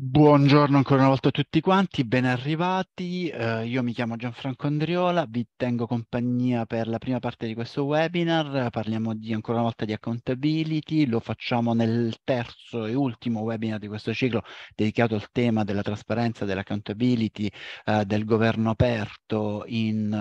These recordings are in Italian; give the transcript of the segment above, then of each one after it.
Buongiorno ancora una volta a tutti quanti, ben arrivati. Uh, io mi chiamo Gianfranco Andriola, vi tengo compagnia per la prima parte di questo webinar. Parliamo di, ancora una volta di accountability, lo facciamo nel terzo e ultimo webinar di questo ciclo dedicato al tema della trasparenza, dell'accountability, uh, del governo aperto. In,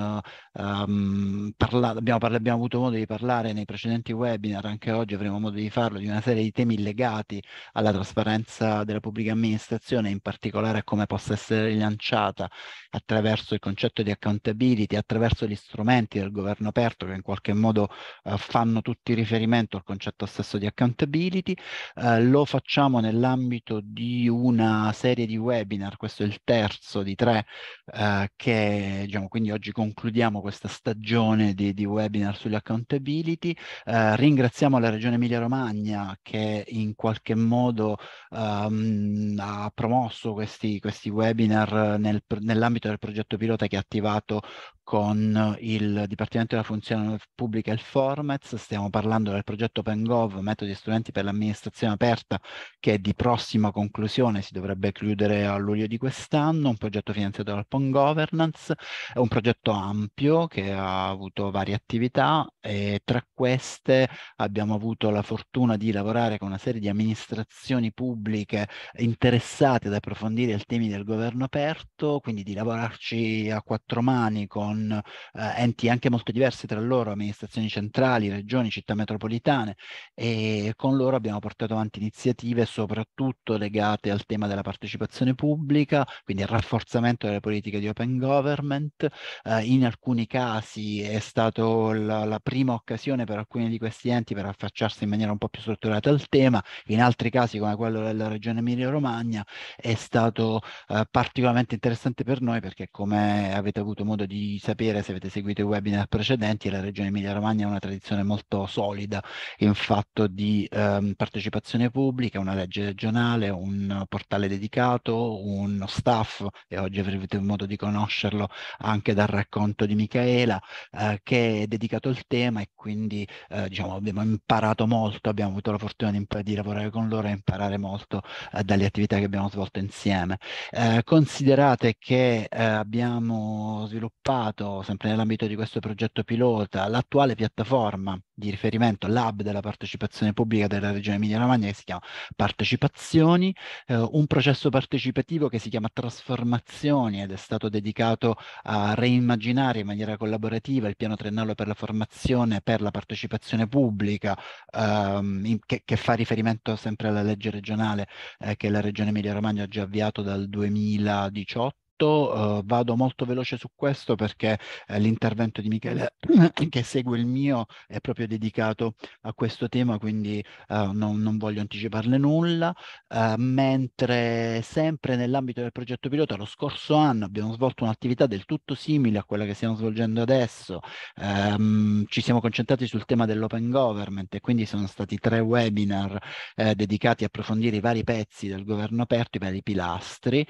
uh, um, parla abbiamo, parla abbiamo, avuto modo di parlare nei precedenti webinar, anche oggi avremo modo di farlo, di una serie di temi legati alla trasparenza della pubblica amministrazione manifestazione, in particolare come possa essere rilanciata attraverso il concetto di accountability, attraverso gli strumenti del governo aperto che in qualche modo eh, fanno tutti riferimento al concetto stesso di accountability. Eh, lo facciamo nell'ambito di una serie di webinar, questo è il terzo di tre, eh, che diciamo, quindi oggi concludiamo questa stagione di, di webinar sull'accountability. Eh, ringraziamo la Regione Emilia Romagna che in qualche modo um, ha ha promosso questi, questi webinar eh, nel, nell'ambito del progetto pilota che ha attivato con eh, il Dipartimento della Funzione Pubblica e il Formats. stiamo parlando del progetto PenGov, metodi e strumenti per l'amministrazione aperta, che è di prossima conclusione, si dovrebbe chiudere a luglio di quest'anno, un progetto finanziato dal PEN Governance, è un progetto ampio che ha avuto varie attività e tra queste abbiamo avuto la fortuna di lavorare con una serie di amministrazioni pubbliche interessanti interessati ad approfondire i temi del governo aperto, quindi di lavorarci a quattro mani con eh, enti anche molto diversi tra loro, amministrazioni centrali, regioni, città metropolitane e con loro abbiamo portato avanti iniziative soprattutto legate al tema della partecipazione pubblica, quindi al rafforzamento delle politiche di open government. Eh, in alcuni casi è stata la, la prima occasione per alcuni di questi enti per affacciarsi in maniera un po' più strutturata al tema, in altri casi come quello della regione Emilia Romagna Spagna è stato eh, particolarmente interessante per noi perché come avete avuto modo di sapere se avete seguito i webinar precedenti, la regione Emilia-Romagna ha una tradizione molto solida in fatto di ehm, partecipazione pubblica, una legge regionale, un portale dedicato, uno staff e oggi avrete modo di conoscerlo anche dal racconto di Michaela eh, che è dedicato al tema e quindi eh, diciamo, abbiamo imparato molto, abbiamo avuto la fortuna di, di lavorare con loro e imparare molto eh, dalle attività che abbiamo svolto insieme. Eh, considerate che eh, abbiamo sviluppato, sempre nell'ambito di questo progetto pilota, l'attuale piattaforma di riferimento all'hub della partecipazione pubblica della regione Emilia-Romagna che si chiama Partecipazioni, eh, un processo partecipativo che si chiama Trasformazioni ed è stato dedicato a reimmaginare in maniera collaborativa il piano triennale per la formazione per la partecipazione pubblica ehm, in, che, che, fa riferimento sempre alla legge regionale eh, che la regione Emilia-Romagna ha già avviato dal 2018 tutto, uh, vado molto veloce su questo perché eh, l'intervento di Michele che segue il mio è proprio dedicato a questo tema, quindi uh, non, non, voglio anticiparle nulla, uh, mentre sempre nell'ambito del progetto pilota lo scorso anno abbiamo svolto un'attività del tutto simile a quella che stiamo svolgendo adesso, um, ci siamo concentrati sul tema dell'open government e quindi sono stati tre webinar eh, dedicati a approfondire i vari pezzi del governo aperto, i vari pilastri,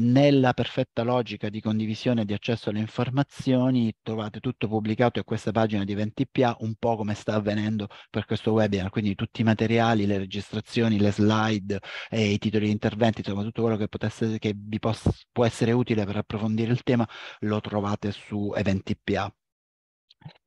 nella perfezione perfetta logica di condivisione e di accesso alle informazioni, trovate tutto pubblicato a questa pagina di 20PA, un po' come sta avvenendo per questo webinar, quindi tutti i materiali, le registrazioni, le slide e i titoli di interventi, insomma tutto quello che, potesse, che vi poss- può essere utile per approfondire il tema lo trovate su 20PA.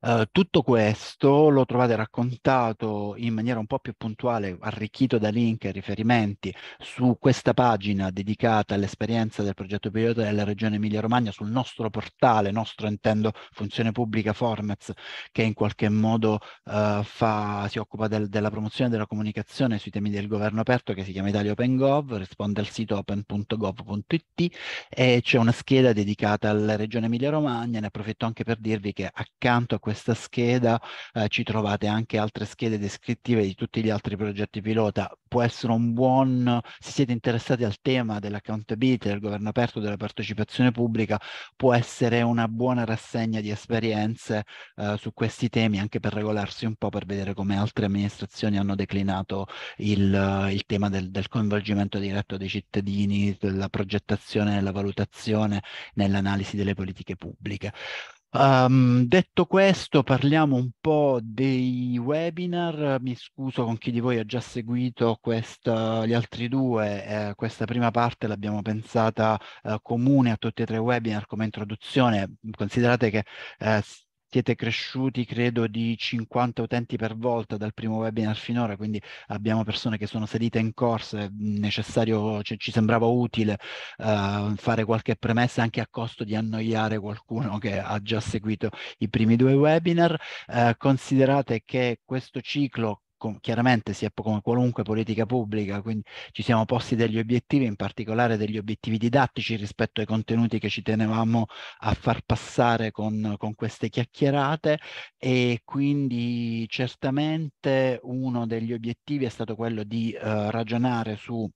Eh, tutto questo lo trovate raccontato in maniera un po' più puntuale, arricchito da link e riferimenti su questa pagina dedicata all'esperienza del progetto pilota della Regione Emilia-Romagna sul nostro portale, nostro intendo Funzione Pubblica Formats, che in qualche modo uh, fa, si occupa del, della promozione della comunicazione sui temi del governo aperto che si chiama Italia Open Gov, risponde al sito open.gov.it e c'è una scheda dedicata alla Regione Emilia-Romagna, ne approfitto anche per dirvi che accanto a questo questa scheda eh, ci trovate anche altre schede descrittive di tutti gli altri progetti pilota. Può essere un buon, se siete interessati al tema dell'accountability, del governo aperto, della partecipazione pubblica, può essere una buona rassegna di esperienze eh, su questi temi anche per regolarsi un po', per vedere come altre amministrazioni hanno declinato il, il tema del, del coinvolgimento diretto dei cittadini, della progettazione, della valutazione, nell'analisi delle politiche pubbliche. Um, detto questo, parliamo un po' dei webinar. Mi scuso con chi di voi ha già seguito questa, gli altri due. Eh, questa prima parte l'abbiamo pensata eh, comune a tutti e tre i webinar come introduzione. Considerate che eh, siete cresciuti credo di 50 utenti per volta dal primo webinar finora, quindi abbiamo persone che sono salite in corsa, necessario, ci, cioè, ci sembrava utile uh, fare qualche premessa anche a costo di annoiare qualcuno che ha già seguito i primi due webinar. Uh, considerate che questo ciclo com- chiaramente sia come qualunque politica pubblica, quindi ci siamo posti degli obiettivi, in particolare degli obiettivi didattici rispetto ai contenuti che ci tenevamo a far passare con, con queste chiacchierate e quindi certamente uno degli obiettivi è stato quello di eh, ragionare su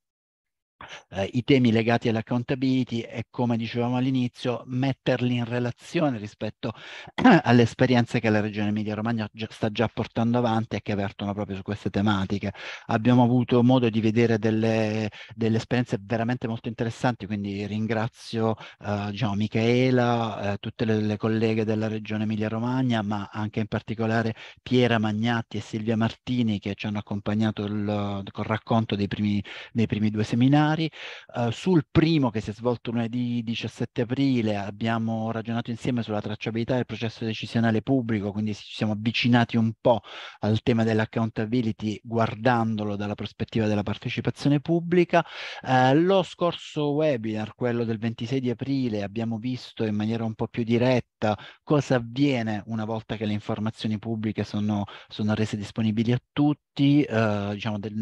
eh, i temi legati all'accountability e come dicevamo all'inizio metterli in relazione rispetto alle esperienze che la regione Emilia Romagna già, sta già portando avanti e che vertono proprio su queste tematiche. Abbiamo avuto modo di vedere delle, delle esperienze veramente molto interessanti, quindi ringrazio eh, diciamo, Michaela, eh, tutte le, le, colleghe della regione Emilia Romagna, ma anche in particolare Piera Magnatti e Silvia Martini che ci hanno accompagnato il, col racconto dei primi, dei primi due seminari seminari. Uh, eh, sul primo che si è svolto lunedì 17 aprile abbiamo ragionato insieme sulla tracciabilità del processo decisionale pubblico, quindi ci siamo avvicinati un po' al tema dell'accountability guardandolo dalla prospettiva della partecipazione pubblica. Uh, lo scorso webinar, quello del 26 di aprile, abbiamo visto in maniera un po' più diretta cosa avviene una volta che le informazioni pubbliche sono, sono rese disponibili a tutti, uh, diciamo del,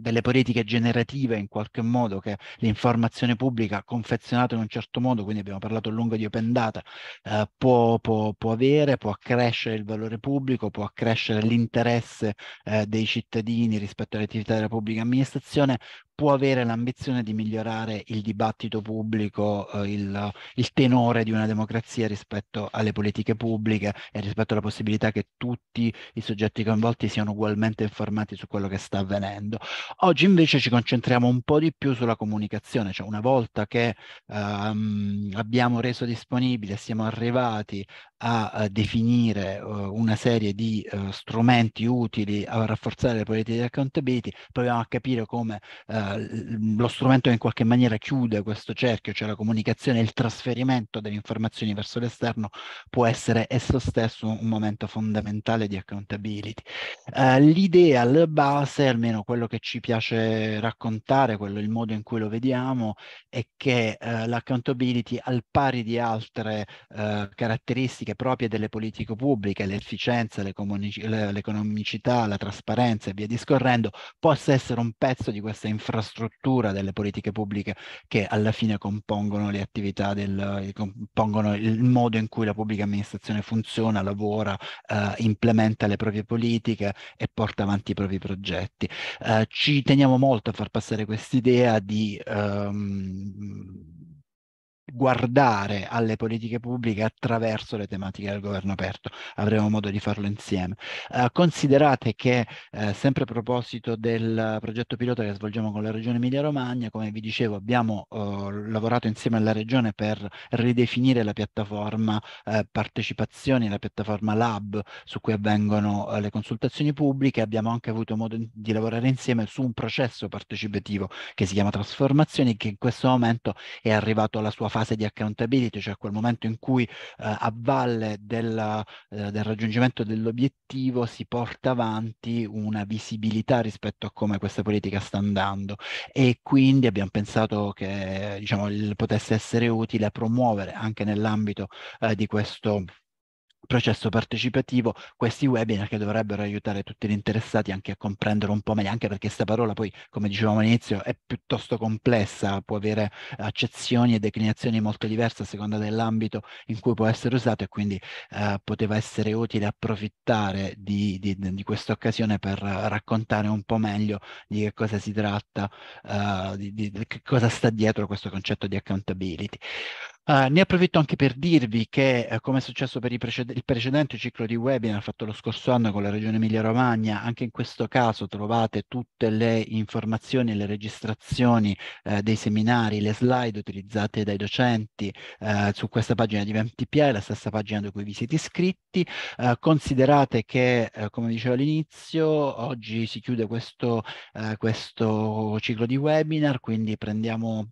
delle politiche generative in qualche qualche modo che l'informazione pubblica confezionata in un certo modo, quindi abbiamo parlato a lungo di open data, eh, può, può, può, avere, può accrescere il valore pubblico, può accrescere l'interesse eh, dei cittadini rispetto alle attività della pubblica amministrazione, può avere l'ambizione di migliorare il dibattito pubblico, eh, il, il, tenore di una democrazia rispetto alle politiche pubbliche e rispetto alla possibilità che tutti i soggetti coinvolti siano ugualmente informati su quello che sta avvenendo. Oggi invece ci concentriamo un po' di più sulla comunicazione, cioè una volta che ehm, abbiamo reso disponibile, siamo arrivati a definire eh, una serie di eh, strumenti utili a rafforzare le politiche di accountability, proviamo a capire come eh, lo strumento in qualche maniera chiude questo cerchio, cioè la comunicazione e il trasferimento delle informazioni verso l'esterno, può essere esso stesso un momento fondamentale di accountability. L'idea alla base, almeno quello che ci piace raccontare, quello il modo in cui lo vediamo, è che l'accountability al pari di altre caratteristiche dinamiche proprie delle politiche pubbliche, l'efficienza, l'economicità, la trasparenza e via discorrendo, possa essere un pezzo di questa infrastruttura delle politiche pubbliche che alla fine compongono le attività, del, compongono il modo in cui la pubblica amministrazione funziona, lavora, eh, implementa le proprie politiche e porta avanti i propri progetti. Eh, ci teniamo molto a far passare quest'idea di... Ehm, guardare alle politiche pubbliche attraverso le tematiche del governo aperto. Avremo modo di farlo insieme. Eh, considerate che, eh, sempre a proposito del progetto pilota che svolgiamo con la Regione Emilia-Romagna, come vi dicevo, abbiamo eh, lavorato insieme alla Regione per ridefinire la piattaforma eh, partecipazioni, la piattaforma lab su cui avvengono eh, le consultazioni pubbliche. Abbiamo anche avuto modo di lavorare insieme su un processo partecipativo che si chiama Trasformazioni, che in questo momento è arrivato alla sua fase fase di accountability, cioè quel momento in cui eh, a valle del, eh, del raggiungimento dell'obiettivo si porta avanti una visibilità rispetto a come questa politica sta andando e quindi abbiamo pensato che diciamo, il, potesse essere utile promuovere anche nell'ambito eh, di questo processo partecipativo questi webinar che dovrebbero aiutare tutti gli interessati anche a comprendere un po' meglio, anche perché questa parola poi, come dicevamo all'inizio, è piuttosto complessa, può avere accezioni e declinazioni molto diverse a seconda dell'ambito in cui può essere usato e quindi eh, poteva essere utile approfittare di, di, di questa occasione per raccontare un po' meglio di che cosa si tratta, eh, di, di, che cosa sta dietro questo concetto di accountability. Uh, ne approfitto anche per dirvi che, uh, come è successo per preced- il precedente ciclo di webinar fatto lo scorso anno con la Regione Emilia-Romagna, anche in questo caso trovate tutte le informazioni, e le registrazioni uh, dei seminari, le slide utilizzate dai docenti su questa pagina di VMTPI, la stessa pagina da cui vi siete iscritti. considerate che, come dicevo all'inizio, oggi si chiude questo, questo ciclo di webinar, quindi prendiamo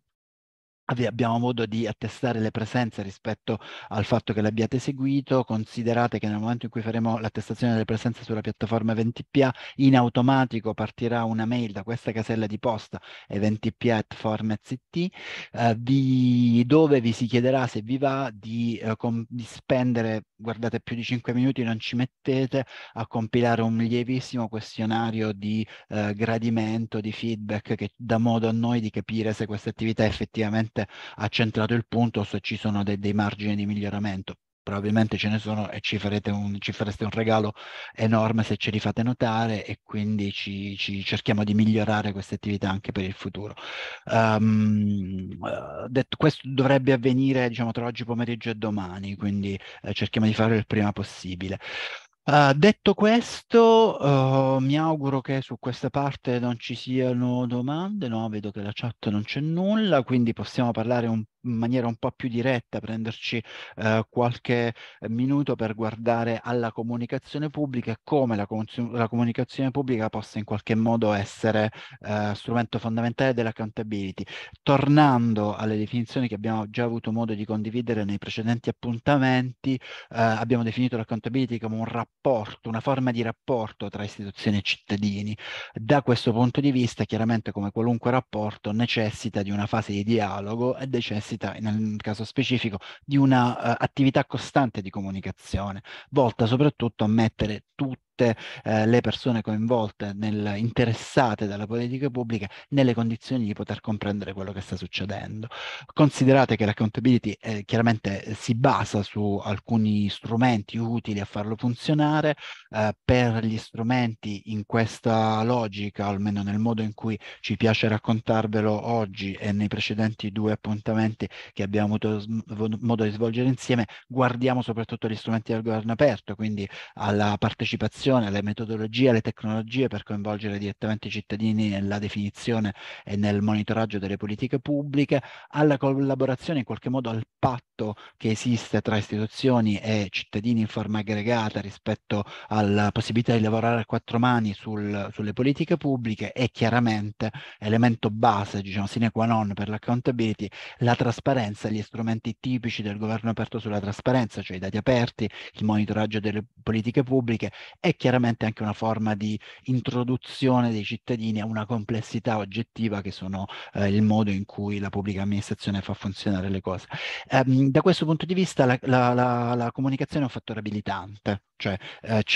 abbiamo modo di attestare le presenze rispetto al fatto che l'abbiate abbiate seguito, considerate che nel momento in cui faremo l'attestazione delle presenze sulla piattaforma 20PA, in automatico partirà una mail da questa casella di posta eventpa.format.it eh, di dove vi si chiederà se vi va di, eh, di, spendere, guardate più di 5 minuti, non ci mettete, a compilare un lievissimo questionario di eh, gradimento, di feedback che dà modo a noi di capire se questa attività effettivamente sicuramente ha centrato il punto se ci sono dei, dei margini di miglioramento probabilmente ce ne sono e ci, farete un, ci, fareste un regalo enorme se ce li fate notare e quindi ci, ci cerchiamo di migliorare queste attività anche per il futuro. Um, detto, questo dovrebbe avvenire diciamo, tra oggi pomeriggio e domani, quindi eh, cerchiamo di farlo il prima possibile. Uh, detto questo, uh, mi auguro che su questa parte non ci siano domande, no? Vedo che la chat non c'è nulla, quindi possiamo parlare un, in maniera un po' più diretta, prenderci uh, qualche eh, minuto per guardare alla comunicazione pubblica e come la, la, comunicazione pubblica possa in qualche modo essere eh, strumento fondamentale dell'accountability. Tornando alle definizioni che abbiamo già avuto modo di condividere nei precedenti appuntamenti, abbiamo definito l'accountability come un rapporto rapporto, una forma di rapporto tra istituzioni e cittadini. Da questo punto di vista, chiaramente come qualunque rapporto, necessita di una fase di dialogo e necessita, nel caso specifico, di un'attività eh, uh, costante di comunicazione, volta soprattutto a mettere tutti tutte eh, le persone coinvolte, nel, interessate dalle politiche pubbliche, nelle condizioni di poter comprendere quello che sta succedendo. Considerate che l'accountability eh, chiaramente eh, si basa su alcuni strumenti utili a farlo funzionare, eh, per gli strumenti in questa logica, almeno nel modo in cui ci piace raccontarvelo oggi e nei precedenti due appuntamenti che abbiamo avuto modo di svolgere insieme, guardiamo soprattutto gli strumenti del governo aperto, quindi alla partecipazione formazione, alle metodologie, alle tecnologie per coinvolgere direttamente i cittadini nella definizione e nel monitoraggio delle politiche pubbliche, alla collaborazione in qualche modo al patto che esiste tra istituzioni e cittadini in forma aggregata rispetto alla possibilità di lavorare a quattro mani sul, sulle politiche pubbliche e chiaramente elemento base, diciamo sine qua non per l'accountability, la trasparenza, gli strumenti tipici del governo aperto sulla trasparenza, cioè i dati aperti, il monitoraggio delle politiche pubbliche e chiaramente anche una forma di introduzione dei cittadini a una complessità oggettiva che sono eh, il modo in cui la pubblica amministrazione fa funzionare le cose. Eh, da questo punto di vista la, la, la, la comunicazione è un fattore abilitante cioè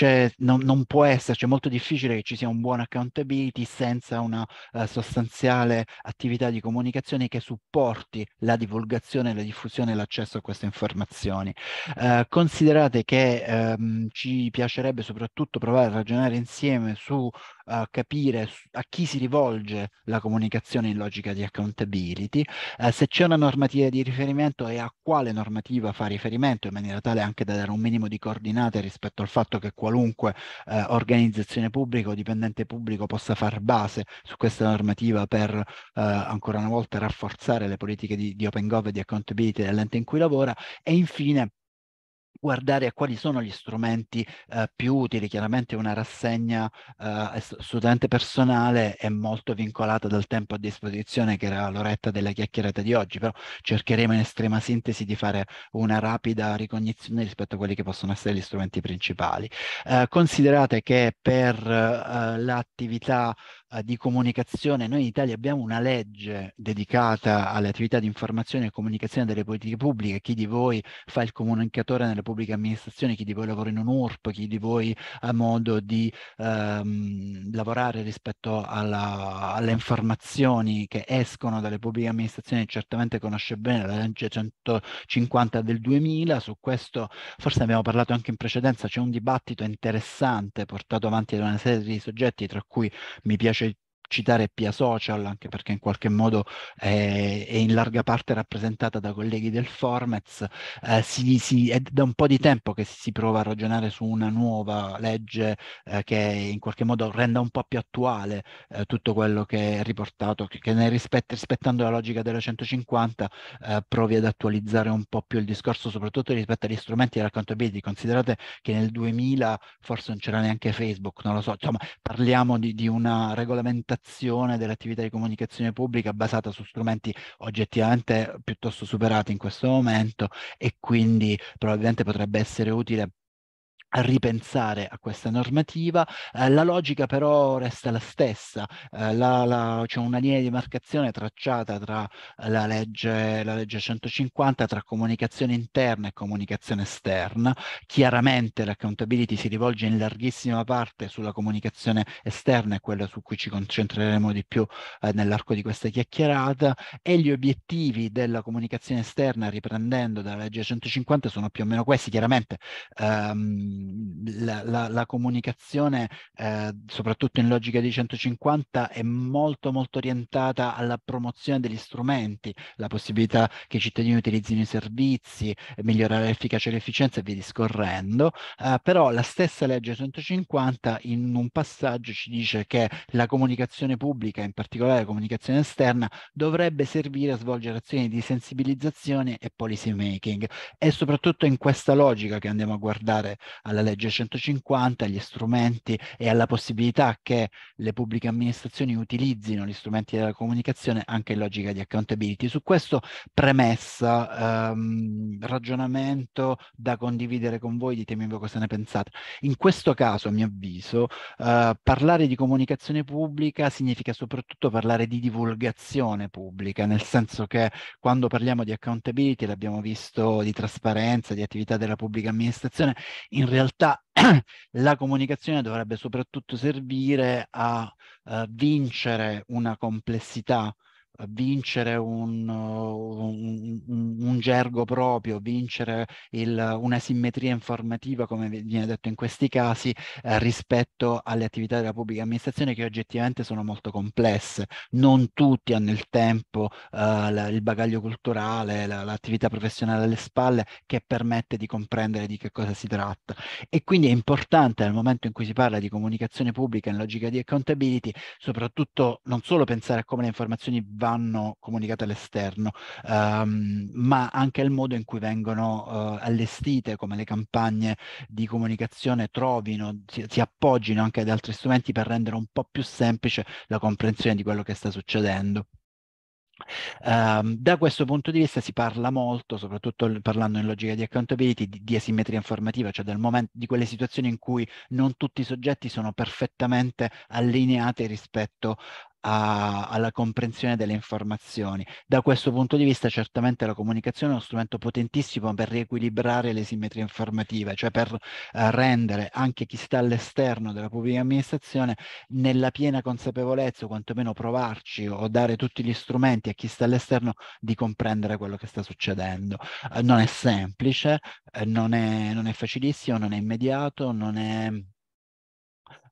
eh, non, non, può esserci, è molto difficile che ci sia un buon accountability senza una uh, sostanziale attività di comunicazione che supporti la divulgazione, la diffusione e l'accesso a queste informazioni. Uh, considerate che um, ci piacerebbe soprattutto provare a ragionare insieme su uh, capire a chi si rivolge la comunicazione in logica di accountability, uh, se c'è una normativa di riferimento e a quale normativa fa riferimento, in maniera tale anche da dare un minimo di coordinate rispetto al fatto che qualunque uh, organizzazione pubblica o dipendente pubblico possa far base su questa normativa per eh, ancora una volta rafforzare le politiche di, di open gov e di accountability dell'ente in cui lavora e infine guardare a quali sono gli strumenti eh, più utili. Chiaramente una rassegna eh, studente personale è molto vincolata dal tempo a disposizione che era l'oretta della chiacchierata di oggi, però cercheremo in estrema sintesi di fare una rapida ricognizione rispetto a quelli che possono essere gli strumenti principali. Eh, considerate che per eh, l'attività eh, di comunicazione, noi in Italia abbiamo una legge dedicata alle attività di informazione e comunicazione delle politiche pubbliche, chi di voi fa il comunicatore nelle pubbliche amministrazioni, chi di voi lavora in un URP, chi di voi ha modo di ehm, lavorare rispetto alla, alle informazioni che escono dalle pubbliche amministrazioni, certamente conosce bene la legge 150 del 2000, su questo forse abbiamo parlato anche in precedenza, c'è un dibattito interessante portato avanti da una serie di soggetti, tra cui mi piace citare Pia Social, anche perché in qualche modo eh, è in larga parte rappresentata da colleghi del Formez, eh, si, si, è da un po' di tempo che si prova a ragionare su una nuova legge eh, che in qualche modo renda un po' più attuale eh, tutto quello che è riportato, che, che rispett- rispettando la logica della 150 eh, provi ad attualizzare un po' più il discorso, soprattutto rispetto agli strumenti dell'accountability. Considerate che nel 2000 forse non c'era neanche Facebook, non lo so, insomma parliamo di, di una regolamentazione regolamentazione dell'attività di comunicazione pubblica basata su strumenti oggettivamente piuttosto superati in questo momento e quindi probabilmente potrebbe essere utile ripensare a questa normativa. Eh, la logica però resta la stessa, eh, c'è cioè una linea di demarcazione tracciata tra eh, la legge, la legge 150 tra comunicazione interna e comunicazione esterna. Chiaramente l'accountability si rivolge in larghissima parte sulla comunicazione esterna e quella su cui ci concentreremo di più eh, nell'arco di questa chiacchierata e gli obiettivi della comunicazione esterna riprendendo dalla legge 150 sono più o meno questi, chiaramente. Ehm, la, la, la comunicazione, eh, soprattutto in logica di 150, è molto molto orientata alla promozione degli strumenti, la possibilità che i cittadini utilizzino i servizi, migliorare l'efficacia e l'efficienza e via discorrendo, eh, però la stessa legge 150 in un passaggio ci dice che la comunicazione pubblica, in particolare la comunicazione esterna, dovrebbe servire a svolgere azioni di sensibilizzazione e policy making e soprattutto in questa logica che andiamo a guardare alla legge 150, agli strumenti e alla possibilità che le pubbliche amministrazioni utilizzino gli strumenti della comunicazione anche in logica di accountability. Su questo premessa, ehm, ragionamento da condividere con voi, ditemi voi cosa ne pensate. In questo caso, a mio avviso, eh, parlare di comunicazione pubblica significa soprattutto parlare di divulgazione pubblica, nel senso che quando parliamo di accountability, l'abbiamo visto di trasparenza, di attività della pubblica amministrazione, in realtà realtà la comunicazione dovrebbe soprattutto servire a uh, vincere una complessità vincere uh, un, un, un, gergo proprio, vincere il, una simmetria informativa, come viene detto in questi casi, eh, rispetto alle attività della pubblica amministrazione che oggettivamente sono molto complesse. Non tutti hanno il tempo, eh, la, il bagaglio culturale, la, l'attività professionale alle spalle che permette di comprendere di che cosa si tratta. E quindi è importante nel momento in cui si parla di comunicazione pubblica in logica di accountability, soprattutto non solo pensare a come le informazioni vanno vanno comunicate all'esterno, um, ma anche il modo in cui vengono uh, allestite, come le campagne di comunicazione trovino, si, si, appoggino anche ad altri strumenti per rendere un po' più semplice la comprensione di quello che sta succedendo. Um, da questo punto di vista si parla molto, soprattutto parlando in logica di accountability, di, di asimetria informativa, cioè momento, di quelle situazioni in cui non tutti i soggetti sono perfettamente allineati rispetto a, alla comprensione delle informazioni. Da questo punto di vista certamente la comunicazione è uno strumento potentissimo per riequilibrare le simmetrie informative, cioè per uh, rendere anche chi sta all'esterno della pubblica amministrazione nella piena consapevolezza, o quantomeno provarci o dare tutti gli strumenti a chi sta all'esterno di comprendere quello che sta succedendo. Uh, non è semplice, uh, non, è, non è facilissimo, non è immediato, non è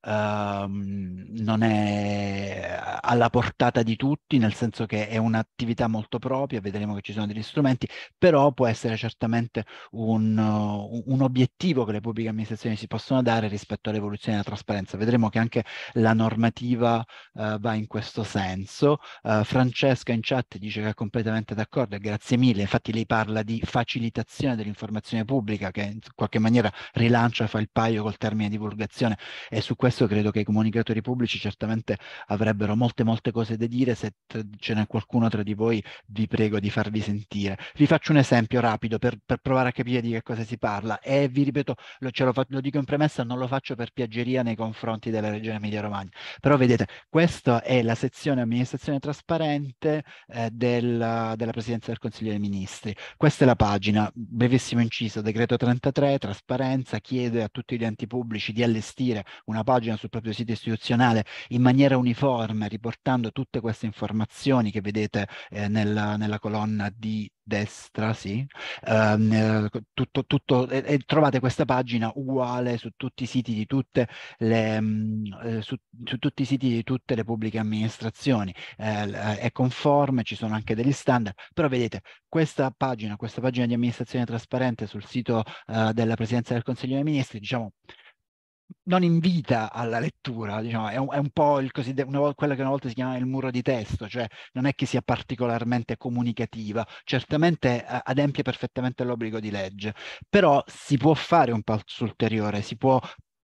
Um, non è alla portata di tutti, nel senso che è un'attività molto propria, vedremo che ci sono degli strumenti, però può essere certamente un, uh, un obiettivo che le pubbliche amministrazioni si possono dare rispetto all'evoluzione della trasparenza. Vedremo che anche la normativa uh, va in questo senso. Uh, Francesca in chat dice che è completamente d'accordo e grazie mille, infatti lei parla di facilitazione dell'informazione pubblica che in qualche maniera rilancia, fa il paio col termine divulgazione e su questo stesso credo che i comunicatori pubblici certamente avrebbero molte molte cose da dire, se ce n'è qualcuno tra di voi vi prego di farvi sentire. Vi faccio un esempio rapido per, per provare a capire di che cosa si parla e vi ripeto, lo, lo, fa, lo dico in premessa, non lo faccio per piaggeria nei confronti della Regione Emilia Romagna, però vedete, questa è la sezione amministrazione trasparente eh, del, della Presidenza del Consiglio dei Ministri. Questa è la pagina, brevissimo inciso, decreto 33, trasparenza, chiede a tutti gli enti pubblici di allestire una pagina pagina sul proprio sito istituzionale in maniera uniforme, riportando tutte queste informazioni che vedete eh, nella, nella colonna di destra, sì, um, tutto, tutto, e, eh, e, eh, trovate questa pagina uguale su tutti i siti di tutte le, um, su, su, tutti i siti di tutte le pubbliche amministrazioni, eh, è conforme, ci sono anche degli standard, però vedete questa pagina, questa pagina di amministrazione trasparente sul sito uh, della Presidenza del Consiglio dei Ministri, diciamo, non invita alla lettura, diciamo, è un, è un po' il cosiddetto, quello che una volta si chiama il muro di testo, cioè non è che sia particolarmente comunicativa, certamente eh, adempie perfettamente l'obbligo di legge, però si può fare un passo ulteriore, si può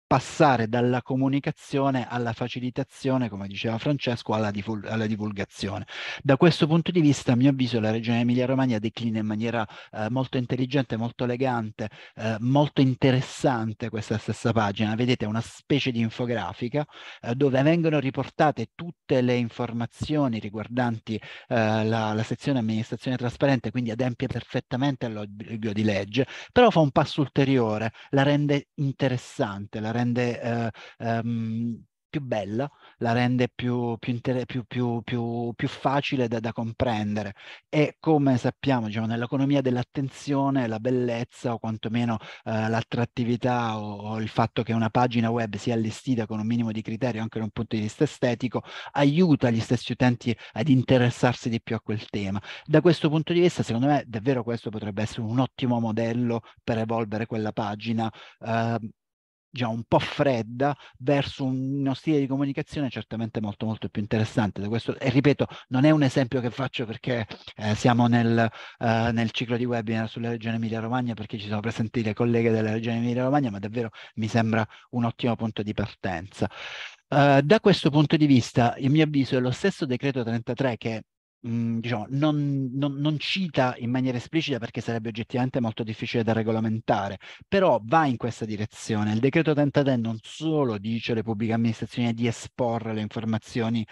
passare dalla comunicazione alla facilitazione, come diceva Francesco, alla, divul- alla, divulgazione. Da questo punto di vista, a mio avviso, la Regione Emilia-Romagna declina in maniera eh, molto intelligente, molto elegante, eh, molto interessante questa stessa pagina. Vedete una specie di infografica eh, dove vengono riportate tutte le informazioni riguardanti eh, la, la, sezione amministrazione trasparente, quindi adempie perfettamente all'obbligo di legge, però fa un passo ulteriore, la rende interessante, la rende eh, ehm, più bella, la rende più, più, inter- più, più facile da, da, comprendere e come sappiamo diciamo, nell'economia dell'attenzione la bellezza o quantomeno eh, l'attrattività o, o, il fatto che una pagina web sia allestita con un minimo di criterio anche da un punto di vista estetico aiuta gli stessi utenti ad interessarsi di più a quel tema. Da questo punto di vista secondo me davvero questo potrebbe essere un ottimo modello per evolvere quella pagina. Eh, già un po' fredda verso uno stile di comunicazione certamente molto molto più interessante. Da Questo, e ripeto, non è un esempio che faccio perché eh, siamo nel, eh, nel, ciclo di webinar sulla Regione Emilia-Romagna perché ci sono presenti le colleghe della Regione Emilia-Romagna, ma davvero mi sembra un ottimo punto di partenza. Uh, da questo punto di vista, il mio avviso, è lo stesso decreto 33 che Mm, diciamo, non, non, non, cita in maniera esplicita perché sarebbe oggettivamente molto difficile da regolamentare, però va in questa direzione. Il decreto 33 non solo dice alle pubbliche amministrazioni di esporre le informazioni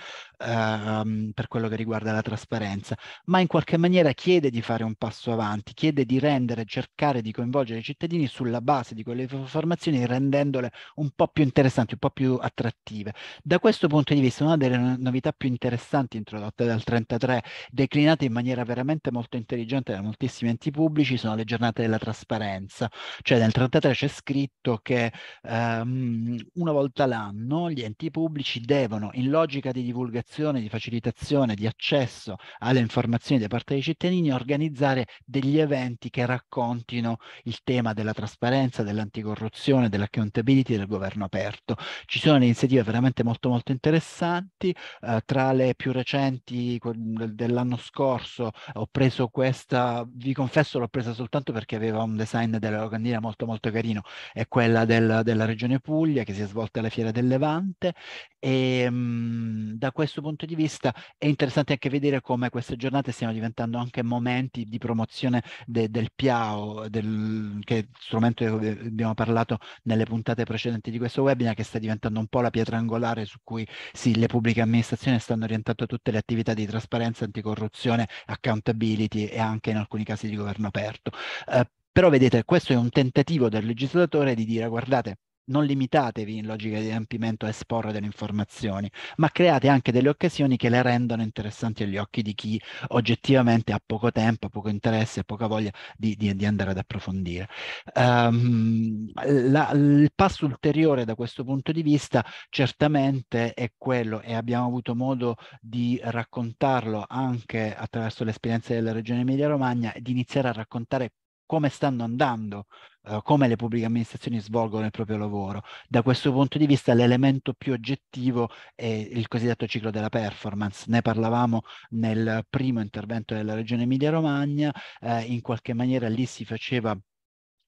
ehm, per quello che riguarda la trasparenza, ma in qualche maniera chiede di fare un passo avanti, chiede di rendere, cercare di coinvolgere i cittadini sulla base di quelle informazioni rendendole un po' più interessanti, un po' più attrattive. Da questo punto di vista una delle novità più interessanti introdotte dal 33, declinate in maniera veramente molto intelligente da moltissimi enti pubblici, sono le giornate della trasparenza, cioè nel 33 c'è scritto che ehm, una volta l'anno gli enti pubblici devono, in logica di divulgazione, promozione, di facilitazione, di accesso alle informazioni da parte dei cittadini, organizzare degli eventi che raccontino il tema della trasparenza, dell'anticorruzione, dell'accountability, del governo aperto. Ci sono iniziative veramente molto molto interessanti, eh, tra le più recenti dell'anno scorso ho preso questa, vi confesso l'ho presa soltanto perché aveva un design della locandina molto molto carino, è quella del, della regione Puglia che si è svolta alla Fiera del Levante e ehm, mh, da questo questo punto di vista è interessante anche vedere come queste giornate stiano diventando anche momenti di promozione de, del PIAO, del, che strumento di cui abbiamo parlato nelle puntate precedenti di questo webinar, che sta diventando un po' la pietra angolare su cui sì, le pubbliche amministrazioni stanno orientando tutte le attività di trasparenza, anticorruzione, accountability e anche in alcuni casi di governo aperto. Eh, però vedete, questo è un tentativo del legislatore di dire guardate, non limitatevi in logica di riempimento a esporre delle informazioni, ma create anche delle occasioni che le rendano interessanti agli occhi di chi oggettivamente ha poco tempo, poco interesse, poca voglia di, di, di andare ad approfondire. Um, la, il passo ulteriore da questo punto di vista certamente è quello, e abbiamo avuto modo di raccontarlo anche attraverso l'esperienza della regione Emilia-Romagna, di iniziare a raccontare come stanno andando, eh, come le pubbliche amministrazioni svolgono il proprio lavoro. Da questo punto di vista l'elemento più oggettivo è il cosiddetto ciclo della performance. Ne parlavamo nel primo intervento della Regione Emilia-Romagna, eh, in qualche maniera lì si faceva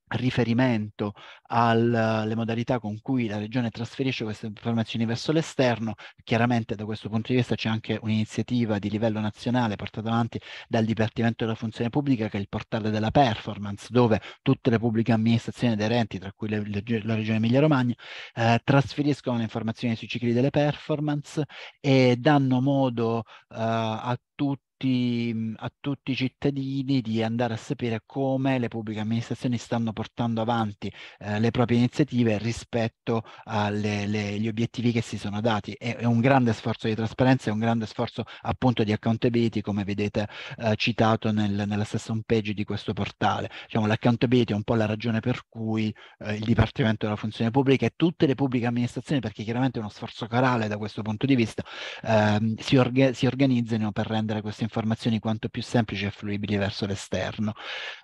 riferimento alle modalità con cui la regione trasferisce queste informazioni verso l'esterno. Chiaramente da questo punto di vista c'è anche un'iniziativa di livello nazionale portata avanti dal Dipartimento della Funzione Pubblica che è il portale della performance dove tutte le pubbliche amministrazioni aderenti, tra cui le, le, la regione Emilia-Romagna, eh, trasferiscono le informazioni sui cicli delle performance e danno modo eh, a tutti tutti, mm, a tutti i cittadini di andare a sapere come le pubbliche amministrazioni stanno portando avanti eh, le proprie iniziative rispetto agli obiettivi che si sono dati. È, è, un grande sforzo di trasparenza, è un grande sforzo appunto di accountability, come vedete eh, citato nel, nella stessa homepage di questo portale. Diciamo, l'accountability è un po' la ragione per cui eh, il Dipartimento della Funzione Pubblica e tutte le pubbliche amministrazioni, perché chiaramente è uno sforzo corale da questo punto di vista, ehm, si, orga si organizzano per rendere queste informazioni quanto più semplici e fruibili verso l'esterno.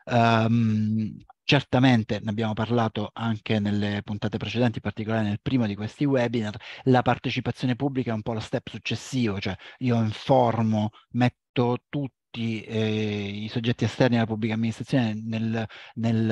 Um, Certamente, ne abbiamo parlato anche nelle puntate precedenti, in particolare nel primo di questi webinar, la partecipazione pubblica è un po' lo step successivo, cioè io informo, metto tutto tutti eh, i soggetti esterni alla pubblica amministrazione nel, nel,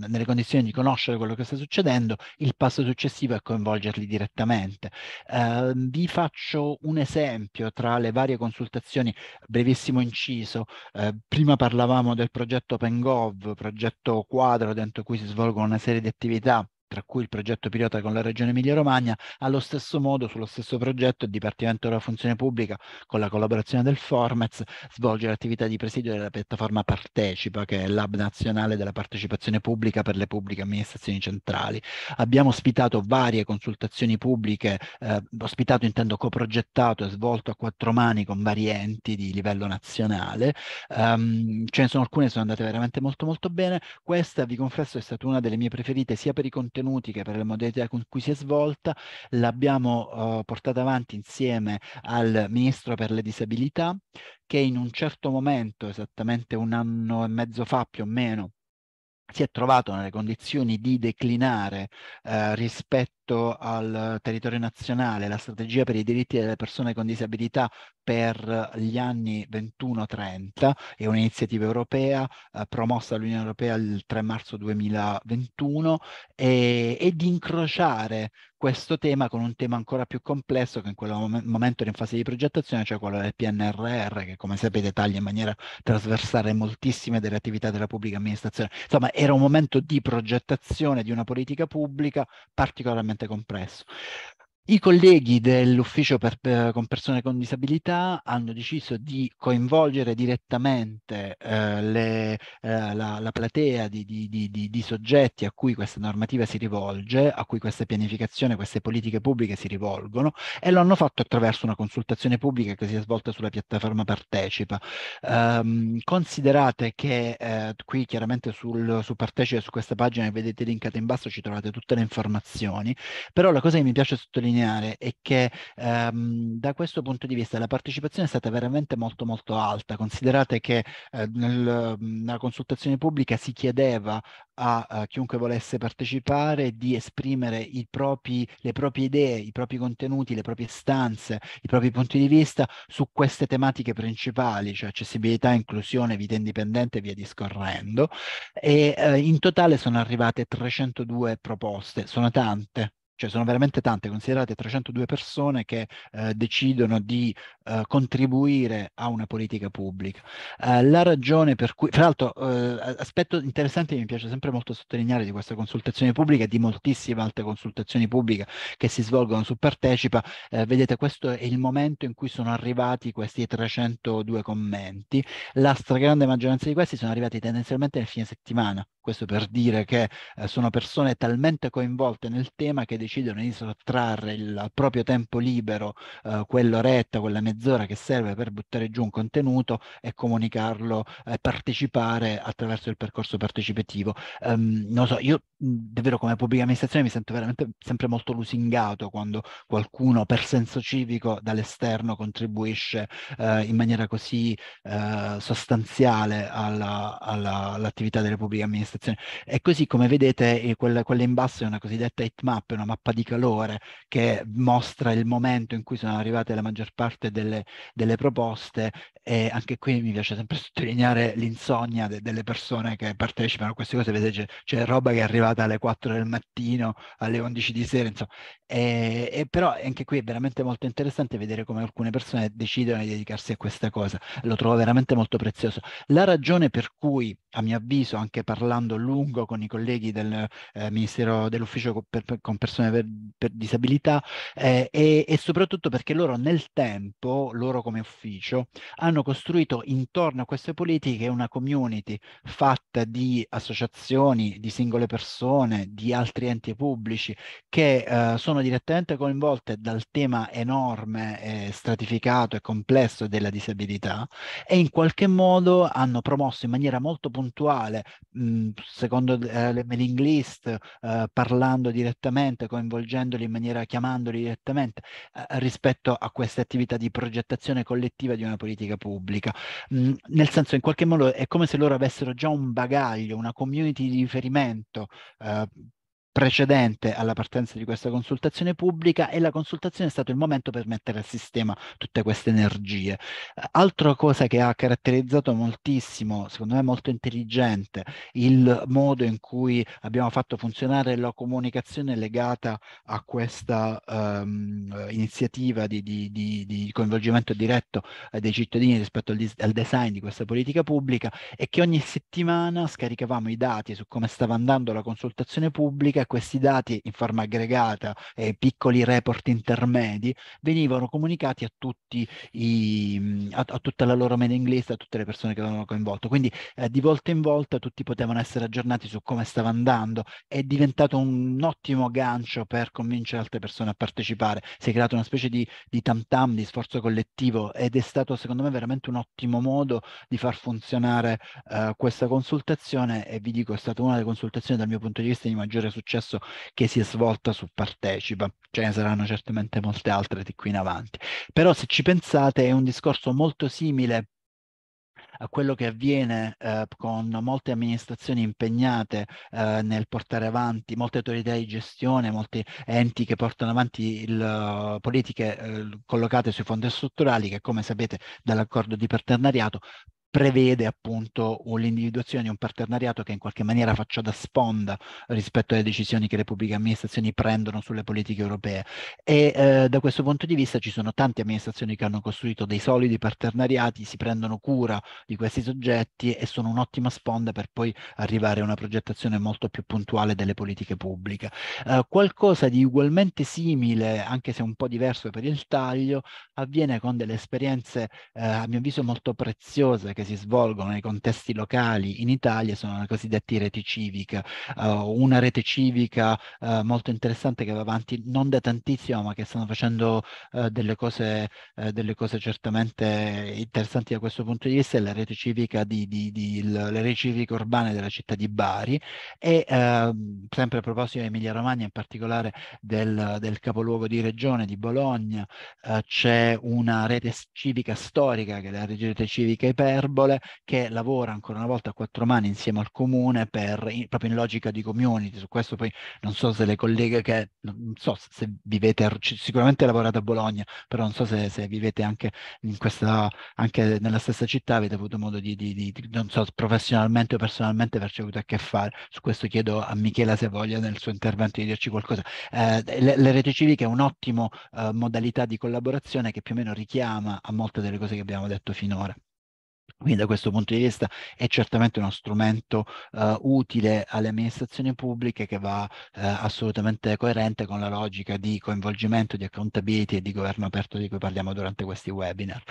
eh, nelle condizioni di conoscere quello che sta succedendo, il passo successivo è coinvolgerli direttamente. Eh, vi faccio un esempio tra le varie consultazioni, brevissimo inciso, eh, prima parlavamo del progetto PenGov, progetto quadro dentro cui si svolgono una serie di attività tra cui il progetto pilota con la Regione Emilia-Romagna, allo stesso modo, sullo stesso progetto, il Dipartimento della Funzione Pubblica, con la collaborazione del Formez, svolge l'attività di presidio della piattaforma Partecipa, che è l'hub nazionale della partecipazione pubblica per le pubbliche amministrazioni centrali. Abbiamo ospitato varie consultazioni pubbliche, eh, ospitato intendo coprogettato e svolto a quattro mani con vari enti di livello nazionale. Um, ce ne sono alcune, sono andate veramente molto molto bene. Questa, vi confesso, è stata una delle mie preferite sia per i contenuti contenuti che per le modalità con cui si è svolta, l'abbiamo eh, portata avanti insieme al Ministro per le Disabilità che in un certo momento, esattamente un anno e mezzo fa più o meno, si è trovato nelle condizioni di declinare eh, rispetto rispetto al territorio nazionale, la strategia per i diritti delle persone con disabilità per gli anni 21-30 è un'iniziativa europea eh, promossa dall'Unione Europea il 3 marzo 2021 e, e, di incrociare questo tema con un tema ancora più complesso che in quel mom- momento era in fase di progettazione, cioè quello del PNRR che come sapete taglia in maniera trasversale moltissime delle attività della pubblica amministrazione. Insomma era un momento di progettazione di una politica pubblica particolarmente estremamente compresso. I colleghi dell'ufficio per, per, eh, con persone con disabilità hanno deciso di coinvolgere direttamente eh, le, eh, la, la, platea di, di, di, di, soggetti a cui questa normativa si rivolge, a cui questa pianificazione, queste politiche pubbliche si rivolgono e lo hanno fatto attraverso una consultazione pubblica che si è svolta sulla piattaforma Partecipa. Um, considerate che eh, qui chiaramente sul, su Partecipa, su questa pagina che vedete linkata in basso ci trovate tutte le informazioni, però la cosa che mi piace sottolineare sottolineare è che ehm, da questo punto di vista la partecipazione è stata veramente molto molto alta. Considerate che eh, nel, nella consultazione pubblica si chiedeva a, a eh, chiunque volesse partecipare di esprimere propri, le proprie idee, i propri contenuti, le proprie stanze, i propri punti di vista su queste tematiche principali, cioè accessibilità, inclusione, vita indipendente e via discorrendo. E eh, in totale sono arrivate 302 proposte, sono tante, cioè sono veramente tante, considerate 302 persone che eh, decidono di eh, contribuire a una politica pubblica. Eh, la ragione per cui, tra l'altro, eh, aspetto interessante che mi piace sempre molto sottolineare di questa consultazione pubblica e di moltissime altre consultazioni pubbliche che si svolgono su Partecipa, eh, vedete questo è il momento in cui sono arrivati questi 302 commenti, la stragrande maggioranza di questi sono arrivati tendenzialmente nel fine settimana, questo per dire che eh, sono persone talmente coinvolte nel tema che decidono decidono di sottrarre il proprio tempo libero, eh, quell'oretta, quella mezz'ora che serve per buttare giù un contenuto e comunicarlo e eh, partecipare attraverso il percorso partecipativo. Um, non so, io davvero come pubblica amministrazione mi sento veramente sempre molto lusingato quando qualcuno per senso civico dall'esterno contribuisce eh, in maniera così eh, sostanziale alla, alla, all'attività delle pubbliche amministrazioni. E così come vedete eh, quella, quella in basso è una cosiddetta heat map, una mappa mappa di calore che mostra il momento in cui sono arrivate la maggior parte delle, delle proposte e anche qui mi piace sempre sottolineare l'insonnia de- delle persone che partecipano a queste cose, vedete c'è, c'è, roba che è arrivata alle 4 del mattino, alle 11 di sera, insomma. E, e però anche qui è veramente molto interessante vedere come alcune persone decidono di dedicarsi a questa cosa, lo trovo veramente molto prezioso. La ragione per cui, a mio avviso, anche parlando a lungo con i colleghi del eh, Ministero dell'Ufficio per, per, con persone per, per disabilità, eh, e, e soprattutto perché loro nel tempo, loro come ufficio, hanno hanno costruito intorno a queste politiche una community fatta di associazioni, di singole persone, di altri enti pubblici che eh, sono direttamente coinvolte dal tema enorme, eh, stratificato e complesso della disabilità e in qualche modo hanno promosso in maniera molto puntuale, mh, secondo eh, le mailing list, eh, parlando direttamente, coinvolgendoli in maniera, chiamandoli direttamente eh, rispetto a queste attività di progettazione collettiva di una politica pubblica. Mh, mm, nel senso, in qualche modo è come se loro avessero già un bagaglio, una community di riferimento eh, precedente alla partenza di questa consultazione pubblica e la consultazione è stato il momento per mettere a sistema tutte queste energie. Altra cosa che ha caratterizzato moltissimo, secondo me molto intelligente, il modo in cui abbiamo fatto funzionare la comunicazione legata a questa um, iniziativa di, di, di, di, coinvolgimento diretto dei cittadini rispetto al, al design di questa politica pubblica è che ogni settimana scaricavamo i dati su come stava andando la consultazione pubblica questi dati in forma aggregata e piccoli report intermedi venivano comunicati a, tutti i, a, a tutta la loro media inglese, a tutte le persone che avevano coinvolto. Quindi eh, di volta in volta tutti potevano essere aggiornati su come stava andando. È diventato un ottimo gancio per convincere altre persone a partecipare. Si è creato una specie di, di tam tam, di sforzo collettivo ed è stato secondo me veramente un ottimo modo di far funzionare eh, questa consultazione e vi dico è stata una delle consultazioni dal mio punto di vista di maggiore successo successo che si è svolta su Partecipa, ce ne saranno certamente molte altre di qui in avanti. Però se ci pensate è un discorso molto simile a quello che avviene eh, con molte amministrazioni impegnate eh, nel portare avanti, molte autorità di gestione, molti enti che portano avanti il, eh, politiche eh, collocate sui fondi strutturali che come sapete dall'accordo di partenariato prevede appunto l'individuazione di un partenariato che in qualche maniera faccia da sponda rispetto alle decisioni che le pubbliche amministrazioni prendono sulle politiche europee e eh, da questo punto di vista ci sono tante amministrazioni che hanno costruito dei solidi partenariati, si prendono cura di questi soggetti e sono un'ottima sponda per poi arrivare a una progettazione molto più puntuale delle politiche pubbliche. Eh, qualcosa di ugualmente simile, anche se un po' diverso per il taglio, avviene con delle esperienze eh, a mio avviso molto preziose che si svolgono nei contesti locali in Italia sono le cosiddette reti civiche, uh, una rete civica uh, molto interessante che va avanti non da tantissimo ma che stanno facendo uh, delle, cose, delle, cose, certamente interessanti da questo punto di vista è la rete civica, di, di, di, le reti civiche urbane della città di Bari e ehm, sempre a proposito di Emilia Romagna in particolare del, del capoluogo di regione di Bologna c'è una rete civica storica che è la rete civica Iper Verbole che lavora ancora una volta a quattro mani insieme al comune per, in, proprio in logica di community. Su questo poi non so se le colleghe che, non so se vivete, sicuramente lavorate a Bologna, però non so se, se vivete anche, in questa, anche, nella stessa città, avete avuto modo di, di, di, non so, professionalmente o personalmente averci avuto a che fare. Su questo chiedo a Michela se voglia nel suo intervento di dirci qualcosa. Eh, le, le rete civiche è un'ottima eh, modalità di collaborazione che più o meno richiama a molte delle cose che abbiamo detto finora. Quindi da questo punto di vista è certamente uno strumento uh, utile alle amministrazioni pubbliche che va uh, assolutamente coerente con la logica di coinvolgimento, di accountability e di governo aperto di cui parliamo durante questi webinar.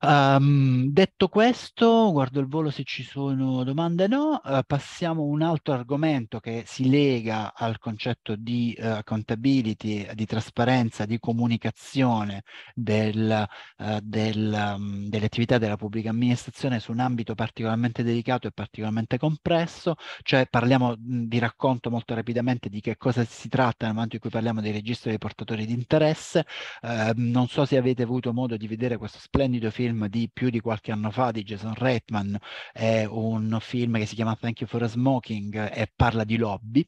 Um, detto questo, guardo il volo se ci sono domande no. Uh, passiamo a un altro argomento che si lega al concetto di uh, accountability, di trasparenza, di comunicazione del, uh, del, um, delle attività della pubblica amministrazione su un ambito particolarmente delicato e particolarmente compresso, cioè parliamo, mh, mm, vi racconto molto rapidamente di che cosa si tratta nel momento in cui parliamo dei registri dei portatori di interesse. Ehm, non so se avete avuto modo di vedere questo splendido film film di più di qualche anno fa di Jason Reitman, è un film che si chiama Thank You for Smoking e parla di lobby,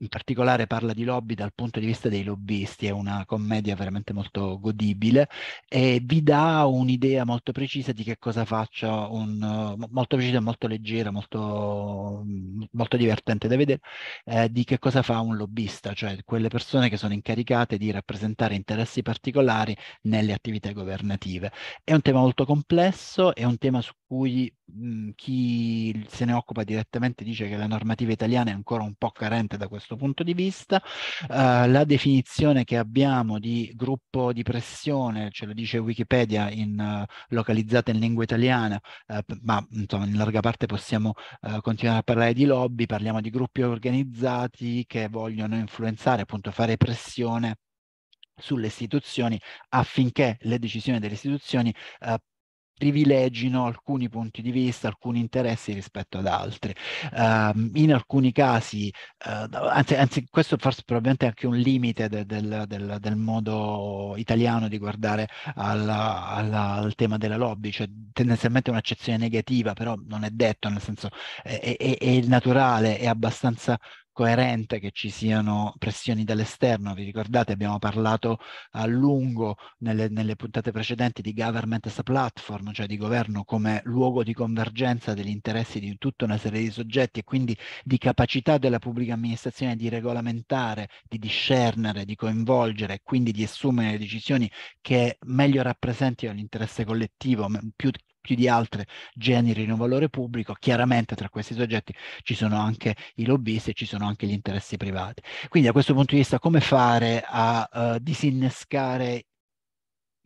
in particolare parla di lobby dal punto di vista dei lobbisti, è una commedia veramente molto godibile e vi dà un'idea molto precisa di che cosa faccia, un, molto precisa, molto leggera, molto, molto divertente da vedere, eh, di che cosa fa un lobbista, cioè quelle persone che sono incaricate di rappresentare interessi particolari nelle attività governative. È un tema molto molto complesso, è un tema su cui mh, mhmm, chi se ne occupa direttamente dice che la normativa italiana è ancora un po' carente da questo punto di vista. Uh, la definizione che abbiamo di gruppo di pressione, ce lo dice Wikipedia in, uh, localizzata in lingua italiana, uh, ma insomma in larga parte possiamo continuare a parlare di lobby, parliamo di gruppi organizzati che vogliono influenzare, appunto fare pressione sulle istituzioni affinché le decisioni delle istituzioni eh, privilegino alcuni punti di vista, alcuni interessi rispetto ad altri. Uh, in alcuni casi, uh, anzi, anzi, questo forse probabilmente è anche un limite de, del, del, del, modo italiano di guardare alla, alla, al tema della lobby, cioè tendenzialmente un'accezione negativa, però non è detto, nel senso è, è, è naturale, è abbastanza coerente che ci siano pressioni dall'esterno. Vi ricordate, abbiamo parlato a lungo nelle, nelle puntate precedenti di government as a platform, cioè di governo come luogo di convergenza degli interessi di tutta una serie di soggetti e quindi di capacità della pubblica amministrazione di regolamentare, di discernere, di coinvolgere e quindi di assumere decisioni che meglio rappresentino l'interesse collettivo, più più di altre generino valore pubblico, chiaramente tra questi soggetti ci sono anche i lobbisti e ci sono anche gli interessi privati. Quindi da questo punto di vista come fare a uh, disinnescare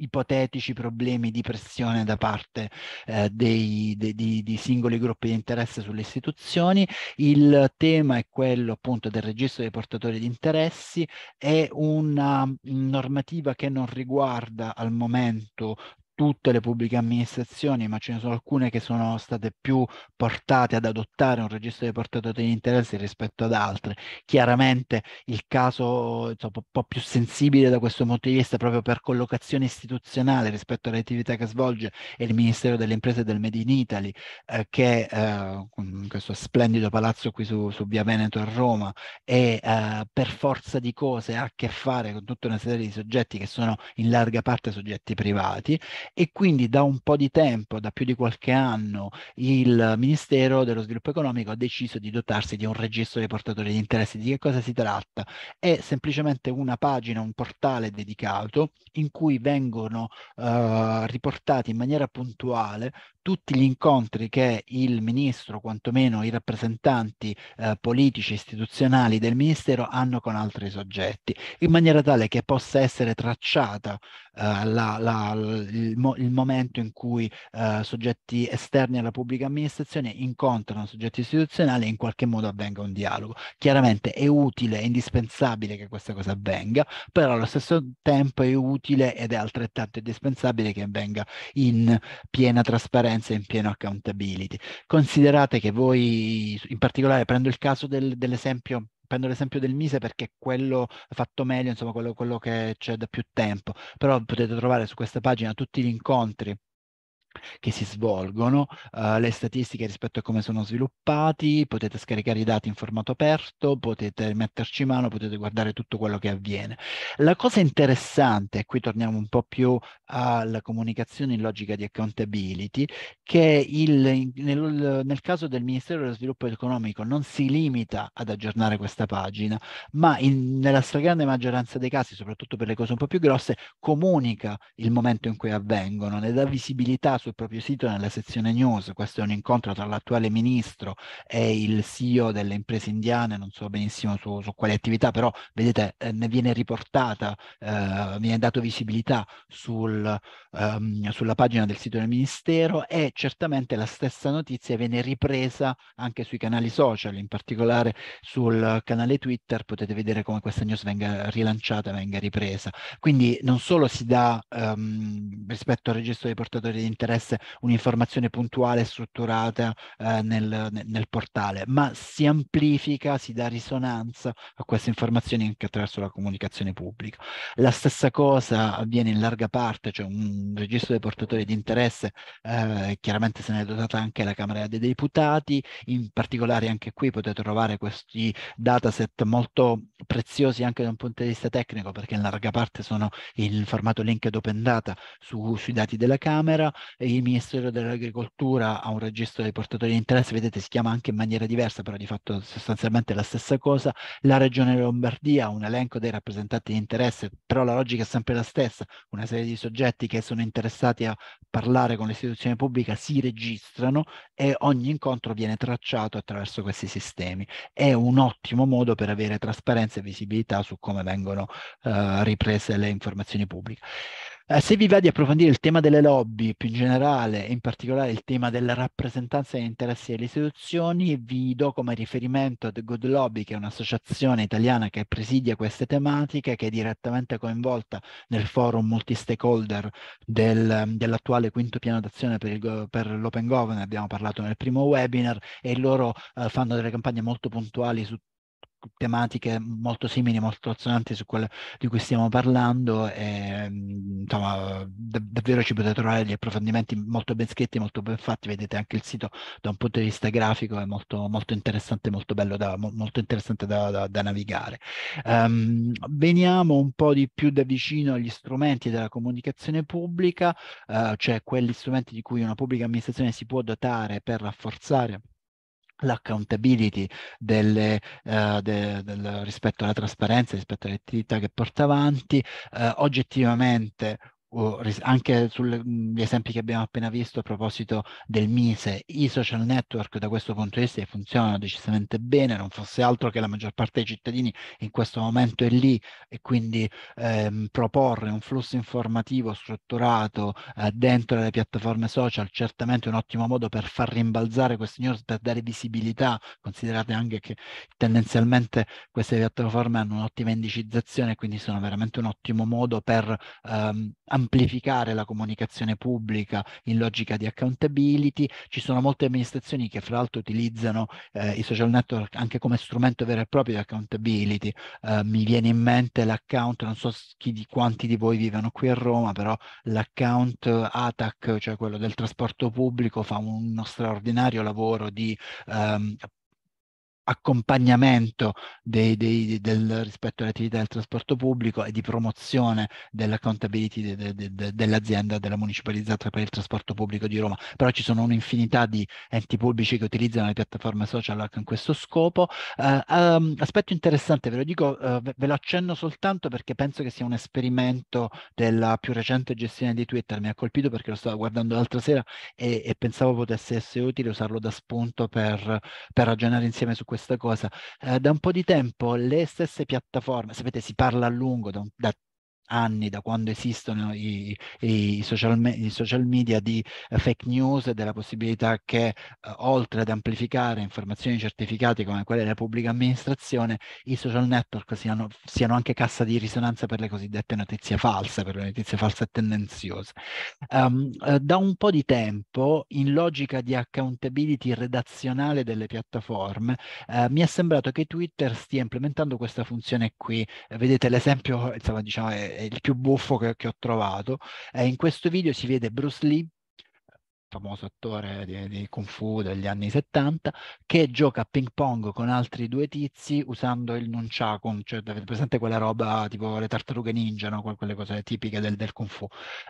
ipotetici problemi di pressione da parte eh, dei, de, di, di, singoli gruppi di interesse sulle istituzioni. Il tema è quello appunto del registro dei portatori di interessi, è una mm, normativa che non riguarda al momento tutte le pubbliche amministrazioni, ma ce ne sono alcune che sono state più portate ad adottare un registro dei portatori di interessi rispetto ad altre. Chiaramente il caso insomma, un po' più sensibile da questo punto di vista, proprio per collocazione istituzionale rispetto alle attività che svolge, è il Ministero delle Imprese e del Made in Italy, eh, che eh, questo splendido palazzo qui su, su Via Veneto a Roma, e eh, per forza di cose ha a che fare con tutta una serie di soggetti che sono in larga parte soggetti privati e quindi da un po' di tempo, da più di qualche anno, il Ministero dello Sviluppo Economico ha deciso di dotarsi di un registro dei portatori di interessi. Di che cosa si tratta? È semplicemente una pagina, un portale dedicato in cui vengono eh, riportati in maniera puntuale tutti gli incontri che il ministro, quantomeno i rappresentanti eh, politici istituzionali del ministero hanno con altri soggetti, in maniera tale che possa essere tracciata eh, la, la, il, mo, il, momento in cui eh, soggetti esterni alla pubblica amministrazione incontrano soggetti istituzionali e in qualche modo avvenga un dialogo. Chiaramente è utile, è indispensabile che questa cosa avvenga, però allo stesso tempo è utile ed è altrettanto indispensabile che avvenga in piena trasparenza trasparenza in pieno accountability. Considerate che voi, in particolare prendo il caso del, dell'esempio prendo l'esempio del Mise perché è quello fatto meglio, insomma quello, quello che c'è da più tempo, però potete trovare su questa pagina tutti gli incontri che si svolgono, uh, le statistiche rispetto a come sono sviluppati, potete scaricare i dati in formato aperto, potete metterci mano, potete guardare tutto quello che avviene. La cosa interessante, e qui torniamo un po' più alla comunicazione in logica di accountability, che il, nel, nel caso del Ministero dello Sviluppo Economico non si limita ad aggiornare questa pagina, ma in, nella stragrande maggioranza dei casi, soprattutto per le cose un po' più grosse, comunica il momento in cui avvengono, ne dà visibilità su sul proprio sito nella sezione news, questo è un incontro tra l'attuale ministro e il CEO delle imprese indiane, non so benissimo su, su quale attività, però vedete eh, ne viene riportata, eh, viene dato visibilità sul, ehm, sulla pagina del sito del ministero e certamente la stessa notizia viene ripresa anche sui canali social, in particolare sul canale Twitter potete vedere come questa news venga rilanciata, venga ripresa. Quindi non solo si dà ehm, rispetto al registro dei portatori di interesse, sms, un'informazione puntuale e strutturata eh, nel, nel, portale, ma si amplifica, si dà risonanza a queste informazioni anche attraverso la comunicazione pubblica. La stessa cosa avviene in larga parte, cioè un registro dei portatori di interesse, eh, chiaramente se ne è dotata anche la Camera dei Deputati, in particolare anche qui potete trovare questi dataset molto preziosi anche da un punto di vista tecnico, perché in larga parte sono in formato linked open data su, sui dati della Camera, il Ministero dell'Agricoltura ha un registro dei portatori di interesse, vedete si chiama anche in maniera diversa, però di fatto sostanzialmente è la stessa cosa, la Regione Lombardia ha un elenco dei rappresentanti di interesse, però la logica è sempre la stessa, una serie di soggetti che sono interessati a parlare con l'istituzione pubblica si registrano e ogni incontro viene tracciato attraverso questi sistemi. È un ottimo modo per avere trasparenza e visibilità su come vengono eh, riprese le informazioni pubbliche. Eh, se vi va di approfondire il tema delle lobby più in generale, in particolare il tema della rappresentanza degli interessi delle istituzioni, vi do come riferimento The Good Lobby, che è un'associazione italiana che presidia queste tematiche, che è direttamente coinvolta nel forum multi-stakeholder del, dell'attuale quinto piano d'azione per, il, per l'open governance, abbiamo parlato nel primo webinar, e loro eh, fanno delle campagne molto puntuali su tematiche molto simili, molto assonanti su quelle di cui stiamo parlando e insomma dav- davvero ci potete trovare degli approfondimenti molto ben scritti, molto ben fatti, vedete anche il sito da un punto di vista grafico è molto, molto interessante, molto bello, da, molto interessante da, da, da navigare. Um, veniamo un po' di più da vicino agli strumenti della comunicazione pubblica, uh, cioè quegli strumenti di cui una pubblica amministrazione si può dotare per rafforzare l'accountability delle, uh, de, del, rispetto alla trasparenza, rispetto alle attività che porta avanti, uh, oggettivamente o anche sugli mhmm, esempi che abbiamo appena visto a proposito del Mise, i social network da questo punto di vista funzionano decisamente bene, non fosse altro che la maggior parte dei cittadini in questo momento è lì e quindi ehm, proporre un flusso informativo strutturato eh, dentro le piattaforme social certamente un ottimo modo per far rimbalzare queste news, per dare visibilità, considerate anche che tendenzialmente queste piattaforme hanno un'ottima indicizzazione, quindi sono veramente un ottimo modo per ehm, amplificare la comunicazione pubblica in logica di accountability. Ci sono molte amministrazioni che fra l'altro utilizzano eh, i social network anche come strumento vero e proprio di accountability. Eh, mi viene in mente l'account, non so chi di quanti di voi vivono qui a Roma, però l'account ATAC, cioè quello del trasporto pubblico, fa uno straordinario lavoro di ehm, accompagnamento dei, dei, del, rispetto alle attività del trasporto pubblico e di promozione dell'accountability de, de, de, dell'azienda, della municipalizzata per il trasporto pubblico di Roma. Però ci sono un'infinità di enti pubblici che utilizzano le piattaforme social anche in questo scopo. Uh, um, aspetto interessante, ve lo dico, uh, ve, ve lo accenno soltanto perché penso che sia un esperimento della più recente gestione di Twitter. Mi ha colpito perché lo stavo guardando l'altra sera e, e pensavo potesse essere utile usarlo da spunto per, per ragionare insieme su questo questa cosa. Eh, da un po' di tempo le stesse piattaforme, sapete, si parla a lungo da, da anni, da quando esistono i, i, social, me- i social, media, di uh, fake news e della possibilità che, uh, oltre ad amplificare informazioni certificate come quelle della pubblica amministrazione, i social network siano, siano anche cassa di risonanza per le cosiddette notizie false, per le notizie false e tendenziose. Um, uh, da un po' di tempo, in logica di accountability redazionale delle piattaforme, mi è sembrato che Twitter stia implementando questa funzione qui. Vedete l'esempio, insomma, diciamo, è, è il più buffo che, che ho trovato. Eh, in questo video si vede Bruce Lee famoso attore di, di, Kung Fu degli anni 70, che gioca a ping pong con altri due tizi usando il nunchaku, cioè avete presente quella roba tipo le tartarughe ninja, no? quelle cose tipiche del, del Kung Fu.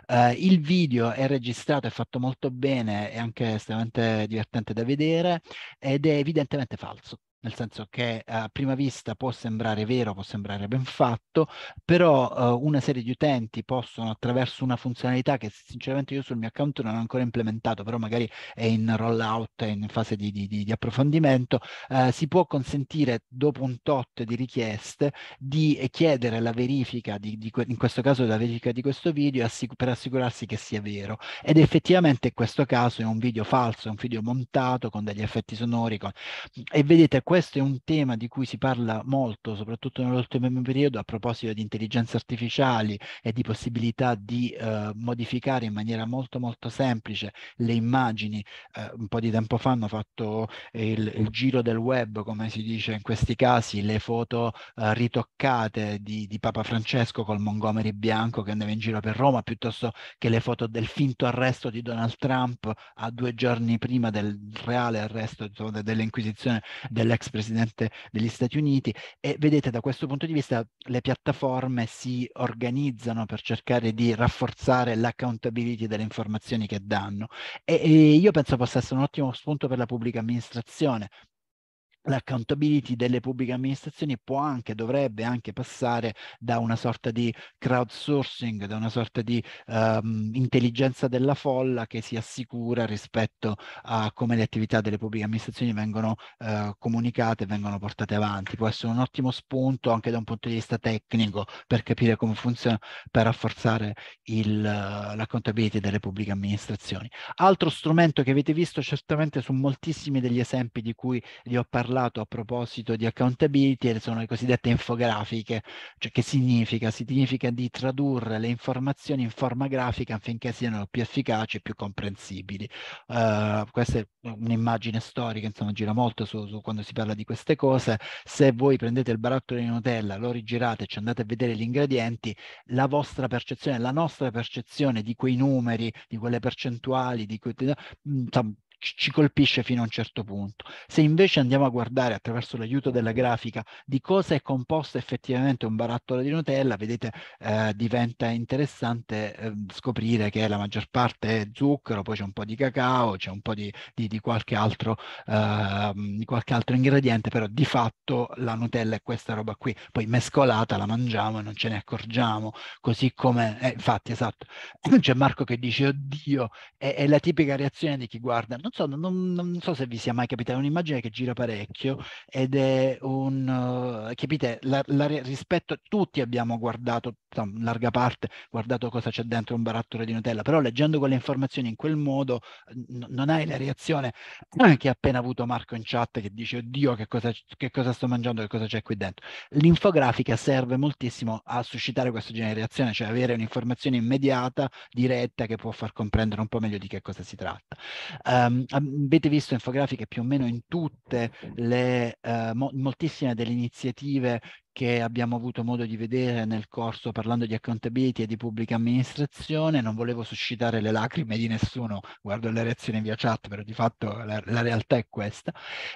Uh, il video è registrato, è fatto molto bene, è anche estremamente divertente da vedere ed è evidentemente falso nel senso che eh, a prima vista può sembrare vero, può sembrare ben fatto, però uh, una serie di utenti possono attraverso una funzionalità che sinceramente io sul mio account non ho ancora implementato, però magari è in rollout, è in fase di, di, di approfondimento, uh, si può consentire dopo un tot di richieste di chiedere la verifica, di, in questo caso la verifica di questo video assic per assicurarsi che sia vero. Ed effettivamente in questo caso è un video falso, è un video montato con degli effetti sonori con... e vedete questo è un tema di cui si parla molto, soprattutto nell'ultimo periodo, a proposito di intelligenze artificiali e di possibilità di eh, modificare in maniera molto molto semplice le immagini. Eh, un po' di tempo fa hanno fatto eh, il, il, giro del web, come si dice in questi casi, le foto eh, ritoccate di, di, Papa Francesco col Montgomery bianco che andava in giro per Roma, piuttosto che le foto del finto arresto di Donald Trump a due giorni prima del reale arresto dell'Inquisizione dell'ex ex presidente degli Stati Uniti e vedete da questo punto di vista le piattaforme si organizzano per cercare di rafforzare l'accountability delle informazioni che danno e, e io penso possa essere un ottimo spunto per la pubblica amministrazione l'accountability delle pubbliche amministrazioni può anche, dovrebbe anche passare da una sorta di crowdsourcing, da una sorta di um, intelligenza della folla che si assicura rispetto a come le attività delle pubbliche amministrazioni vengono uh, comunicate, vengono portate avanti. Può essere un ottimo spunto anche da un punto di vista tecnico per capire come funziona, per rafforzare il, uh, l'accountability delle pubbliche amministrazioni. Altro strumento che avete visto certamente su moltissimi degli esempi di cui vi ho parlato parlato a proposito di accountability sono le cosiddette infografiche, cioè che significa? Significa di tradurre le informazioni in forma grafica affinché siano più efficaci e più comprensibili. Uh, questa è un'immagine storica, insomma gira molto su, su, quando si parla di queste cose. Se voi prendete il barattolo di Nutella, lo rigirate, e ci andate a vedere gli ingredienti, la vostra percezione, la nostra percezione di quei numeri, di quelle percentuali, di quei, ci colpisce fino a un certo punto. Se invece andiamo a guardare attraverso l'aiuto della grafica di cosa è composto effettivamente un barattolo di Nutella, vedete eh, diventa interessante eh, scoprire che la maggior parte è zucchero, poi c'è un po' di cacao, c'è un po' di, di, di, qualche altro, eh, di qualche altro ingrediente, però di fatto la Nutella è questa roba qui, poi mescolata la mangiamo e non ce ne accorgiamo, così come, eh, infatti esatto, c'è Marco che dice oddio, è, è la tipica reazione di chi guarda, non so, non, non so, se vi sia mai capitata, è un'immagine che gira parecchio ed è un, uh, capite, la, la, rispetto, tutti abbiamo guardato, in larga parte, guardato cosa c'è dentro un barattolo di Nutella, però leggendo quelle informazioni in quel modo n- non hai la reazione che ha appena avuto Marco in chat che dice oddio che cosa, che cosa sto mangiando, che cosa c'è qui dentro. L'infografica serve moltissimo a suscitare questo genere di reazione, cioè avere un'informazione immediata, diretta, che può far comprendere un po' meglio di che cosa si tratta. Um, avete visto infografiche più o meno in tutte le, eh, mo moltissime delle iniziative che abbiamo avuto modo di vedere nel corso parlando di accountability e di pubblica amministrazione, non volevo suscitare le lacrime di nessuno, guardo le reazioni via chat, però di fatto la, la realtà è questa.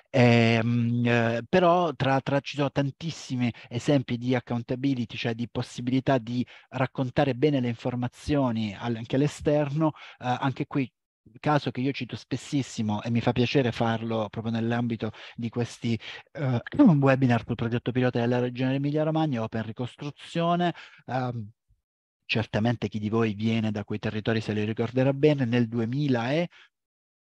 Eh, eh, però tra, tra, ci sono tantissimi esempi di accountability, cioè di possibilità di raccontare bene le informazioni anche all'esterno, eh, anche qui caso che io cito spessissimo e mi fa piacere farlo proprio nell'ambito di questi uh, webinar sul progetto pilota della regione Emilia-Romagna, Open Ricostruzione. Um, certamente chi di voi viene da quei territori se li ricorderà bene, nel 2000 e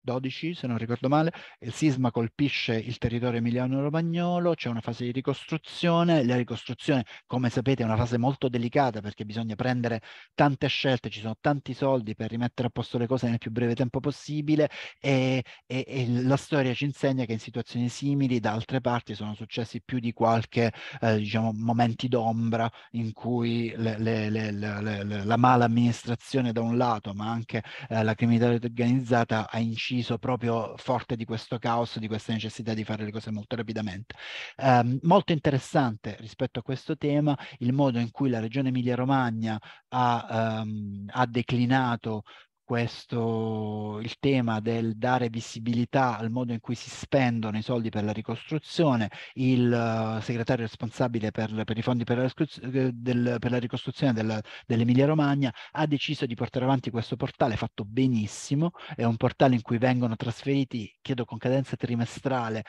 12, se non ricordo male, il sisma colpisce il territorio emiliano-romagnolo, c'è una fase di ricostruzione, la ricostruzione come sapete è una fase molto delicata perché bisogna prendere tante scelte, ci sono tanti soldi per rimettere a posto le cose nel più breve tempo possibile e, e, e la storia ci insegna che in situazioni simili da altre parti sono successi più di qualche eh, diciamo, momenti d'ombra in cui le, le, le, la mala amministrazione da un lato ma anche eh, la criminalità organizzata ha inciso inciso proprio forte di questo caos, di questa necessità di fare le cose molto rapidamente. Um, molto interessante rispetto a questo tema il modo in cui la regione Emilia-Romagna ha, um, ha declinato questo, il tema del dare visibilità al modo in cui si spendono i soldi per la ricostruzione, il uh, segretario responsabile per, per, i fondi per la, eh, del, per la ricostruzione del, dell'Emilia Romagna ha deciso di portare avanti questo portale fatto benissimo, è un portale in cui vengono trasferiti, chiedo con cadenza trimestrale,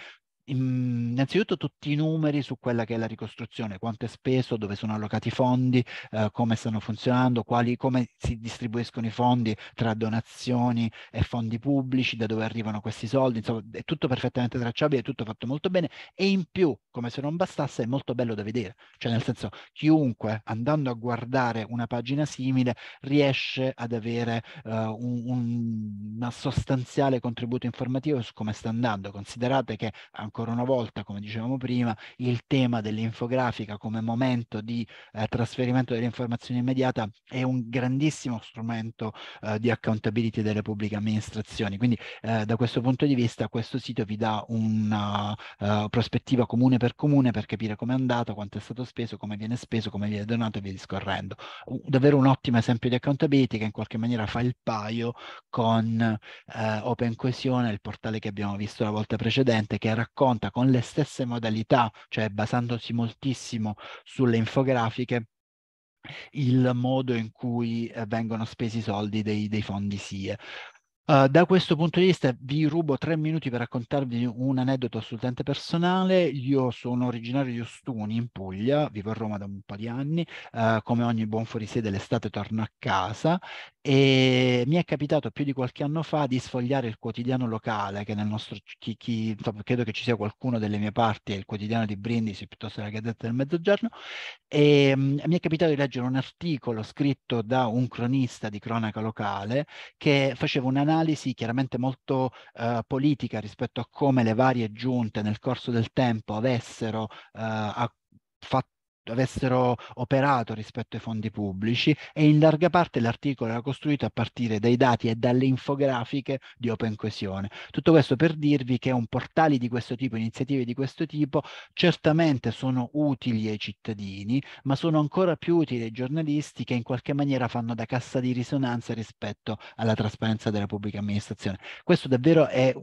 innanzitutto tutti i numeri su quella che è la ricostruzione, quanto è speso, dove sono allocati i fondi, eh, come stanno funzionando, quali, come si distribuiscono i fondi tra donazioni e fondi pubblici, da dove arrivano questi soldi, insomma è tutto perfettamente tracciabile, è tutto fatto molto bene e in più, come se non bastasse, è molto bello da vedere, cioè nel senso chiunque andando a guardare una pagina simile riesce ad avere eh, un, un, un sostanziale contributo informativo su come sta andando, considerate che ancora ancora una volta, come dicevamo prima, il tema dell'infografica come momento di eh, trasferimento dell'informazione immediata è un grandissimo strumento eh, di accountability delle pubbliche amministrazioni. Quindi eh, da questo punto di vista questo sito vi dà una uh, prospettiva comune per comune per capire come è andato, quanto è stato speso, come viene speso, come viene donato e via discorrendo. Davvero un ottimo esempio di accountability che in qualche maniera fa il paio con uh, Open Coesione, il portale che abbiamo visto la volta precedente, che racconta racconta con le stesse modalità, cioè basandosi moltissimo sulle infografiche, il modo in cui eh, vengono spesi i soldi dei, dei fondi SIE. Uh, da questo punto di vista vi rubo tre minuti per raccontarvi un aneddoto assolutamente personale. Io sono originario di Ostuni in Puglia, vivo a Roma da un po' di anni, uh, come ogni buon fuorisede l'estate torno a casa e mi è capitato più di qualche anno fa di sfogliare il quotidiano locale, che nel nostro, chi, chi, credo che ci sia qualcuno delle mie parti, il quotidiano di Brindisi piuttosto che la Gazzetta del Mezzogiorno, e ehm, mh, mi è capitato di leggere un articolo scritto da un cronista di cronaca locale che faceva un'analisi chiaramente molto uh, politica rispetto a come le varie giunte nel corso del tempo avessero uh, eh, fatto avessero operato rispetto ai fondi pubblici e in larga parte l'articolo era costruito a partire dai dati e dalle infografiche di Open Coesione. Tutto questo per dirvi che un portale di questo tipo, iniziative di questo tipo, certamente sono utili ai cittadini, ma sono ancora più utili ai giornalisti che in qualche maniera fanno da cassa di risonanza rispetto alla trasparenza della pubblica amministrazione. Questo davvero è,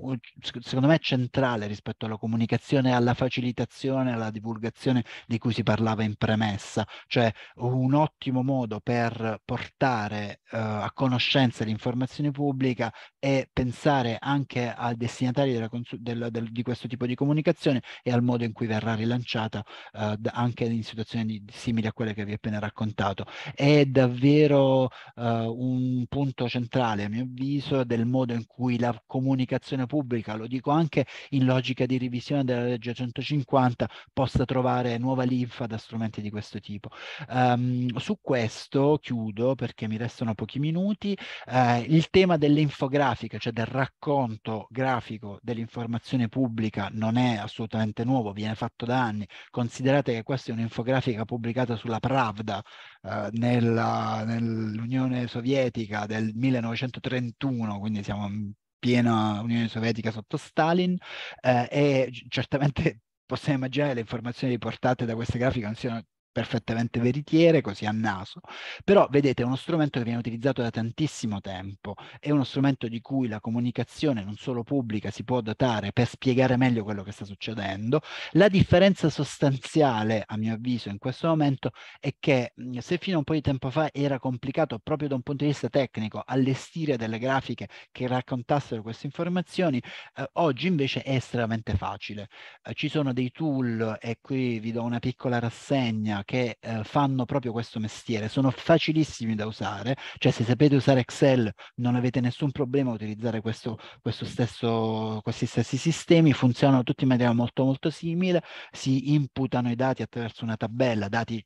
secondo me, centrale rispetto alla comunicazione, alla facilitazione, alla divulgazione di cui si parlava in premessa, cioè un ottimo modo per portare eh, a conoscenza l'informazione pubblica e pensare anche ai destinatari consu- del, del, di questo tipo di comunicazione e al modo in cui verrà rilanciata eh, anche in situazioni di, simili a quelle che vi ho appena raccontato. È davvero eh, un punto centrale, a mio avviso, del modo in cui la comunicazione pubblica, lo dico anche in logica di revisione della legge 150, possa trovare nuova linfa da strumenti strumenti di questo tipo. Um, su questo chiudo perché mi restano pochi minuti. Uh, il tema dell'infografica, cioè del racconto grafico dell'informazione pubblica, non è assolutamente nuovo, viene fatto da anni. Considerate che questa è un'infografica pubblicata sulla Pravda uh, nella, nell'Unione Sovietica del 1931, quindi siamo in piena Unione Sovietica sotto Stalin, eh, è certamente possiamo immaginare che le informazioni riportate da queste grafiche non siano perfettamente veritiere, così a naso, però vedete è uno strumento che viene utilizzato da tantissimo tempo, è uno strumento di cui la comunicazione non solo pubblica si può dotare per spiegare meglio quello che sta succedendo, la differenza sostanziale a mio avviso in questo momento è che mm, se fino a un po' di tempo fa era complicato proprio da un punto di vista tecnico allestire delle grafiche che raccontassero queste informazioni, eh, oggi invece è estremamente facile. Eh, ci sono dei tool e qui vi do una piccola rassegna che eh, fanno proprio questo mestiere, sono facilissimi da usare, cioè se sapete usare Excel non avete nessun problema a utilizzare questo, questo stesso, questi stessi sistemi, funzionano tutti in maniera molto molto simile, si imputano i dati attraverso una tabella, dati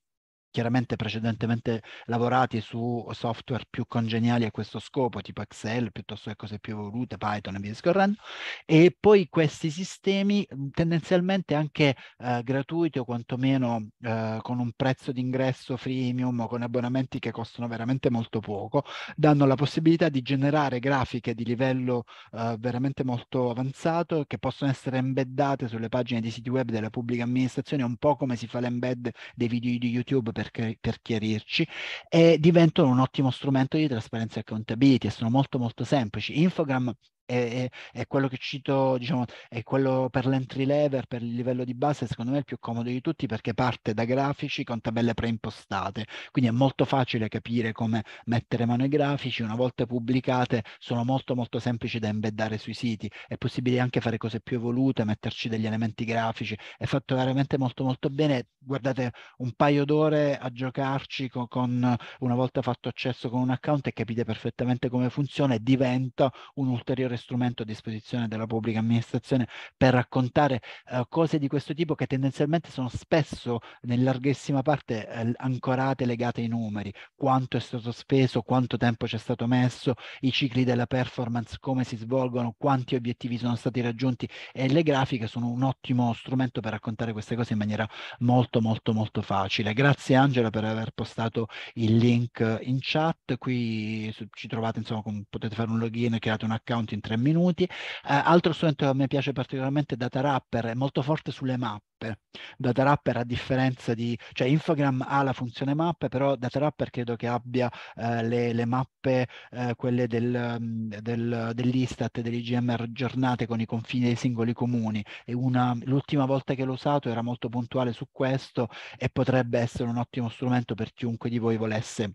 chiaramente precedentemente lavorati su software più congeniali a questo scopo, tipo Excel piuttosto che cose più evolute, Python e via discorrendo, e poi questi sistemi mhmm, tendenzialmente anche eh, gratuiti o quantomeno eh, con un prezzo d'ingresso freemium o con abbonamenti che costano veramente molto poco, danno la possibilità di generare grafiche di livello eh, veramente molto avanzato che possono essere embeddate sulle pagine di siti web della pubblica amministrazione, un po' come si fa l'embed dei video di YouTube per, per chiarirci, e diventano un ottimo strumento di trasparenza e accountability e sono molto molto semplici. Infogram è, è, quello che cito, diciamo, è quello per l'entry level, per il livello di base, secondo me è il più comodo di tutti perché parte da grafici con tabelle preimpostate, quindi è molto facile capire come mettere mano ai grafici, una volta pubblicate sono molto molto semplici da embeddare sui siti, è possibile anche fare cose più evolute, metterci degli elementi grafici, è fatto veramente molto molto bene, guardate un paio d'ore a giocarci con, con una volta fatto accesso con un account e capite perfettamente come funziona e diventa un ulteriore strumento a disposizione della pubblica amministrazione per raccontare eh, cose di questo tipo che tendenzialmente sono spesso, in larghissima parte, eh, ancorate, legate ai numeri, quanto è stato speso, quanto tempo c'è stato messo, i cicli della performance, come si svolgono, quanti obiettivi sono stati raggiunti e le grafiche sono un ottimo strumento per raccontare queste cose in maniera molto molto molto facile. Grazie Angela per aver postato il link in chat, qui ci trovate insomma con, potete fare un login, create un account in tre minuti. Eh, altro strumento che a me piace particolarmente è DataRapper, è molto forte sulle mappe. DataRapper a differenza di, cioè Infogram ha la funzione mappe, però DataRapper credo che abbia eh, le, le, mappe, eh, quelle del, mm, del, dell'Istat, dell'IGM aggiornate con i confini dei singoli comuni. E l'ultima volta che l'ho usato era molto puntuale su questo e potrebbe essere un ottimo strumento per chiunque di voi volesse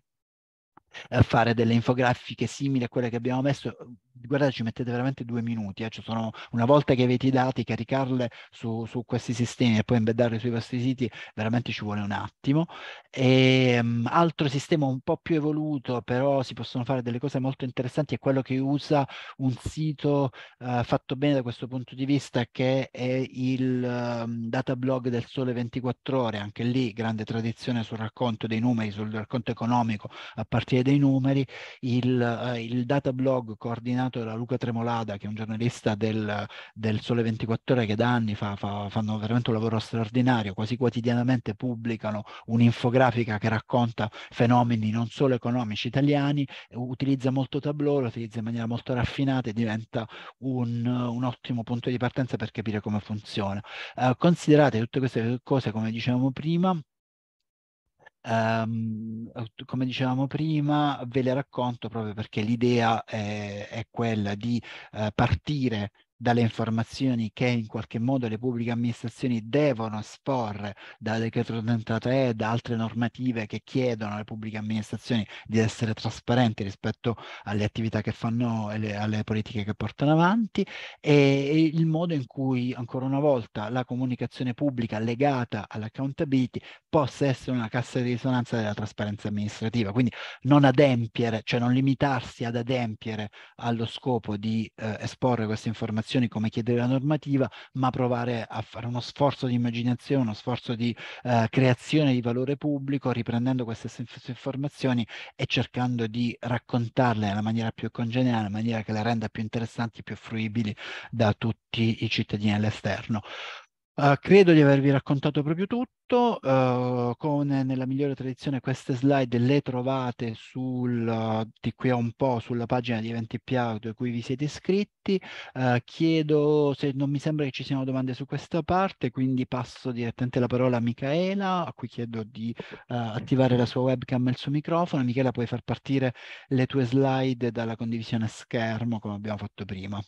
eh, fare delle infografiche simili a quelle che abbiamo messo, guardate ci mettete veramente due minuti, eh. cioè sono, una volta che avete i dati, caricarle su, su, questi sistemi e poi embeddarle sui vostri siti, veramente ci vuole un attimo. E, um, altro sistema un po' più evoluto, però si possono fare delle cose molto interessanti, è quello che usa un sito uh, fatto bene da questo punto di vista che è il um, ehm, data blog del Sole 24 ore, anche lì grande tradizione sul racconto dei numeri, sul racconto economico a partire dei numeri, il, eh, il data blog coordinato da Luca Tremolada, che è un giornalista del, del Sole 24 Ore che da anni fa, fa, fanno veramente un lavoro straordinario, quasi quotidianamente pubblicano un'infografica che racconta fenomeni non solo economici italiani, utilizza molto Tableau, lo utilizza in maniera molto raffinata e diventa un, un ottimo punto di partenza per capire come funziona. Uh, considerate tutte queste cose, come dicevamo prima, Um, come dicevamo prima, ve le racconto proprio perché l'idea è, è, quella di uh, partire dalle informazioni che in qualche modo le pubbliche amministrazioni devono esporre dal decreto 33 e da altre normative che chiedono alle pubbliche amministrazioni di essere trasparenti rispetto alle attività che fanno e le, alle politiche che portano avanti e il modo in cui ancora una volta la comunicazione pubblica legata all'accountability possa essere una cassa di risonanza della trasparenza amministrativa, quindi non adempiere, cioè non limitarsi ad adempiere allo scopo di eh, esporre queste informazioni informazioni come chiede la normativa, ma provare a fare uno sforzo di immaginazione, uno sforzo di eh, creazione di valore pubblico, riprendendo queste stesse informazioni e cercando di raccontarle nella maniera più congeniale, in maniera che le renda più interessanti, più fruibili da tutti i cittadini all'esterno. Uh, credo di avervi raccontato proprio tutto, uh, con, nella migliore tradizione queste slide le trovate sul, uh, di qui a un po' sulla pagina di Eventi Piauto a cui vi siete iscritti, eh, chiedo se non mi sembra che ci siano domande su questa parte, quindi passo direttamente la parola a Michaela, a cui chiedo di attivare la sua webcam e il suo microfono. Michela puoi far partire le tue slide dalla condivisione schermo come abbiamo fatto prima.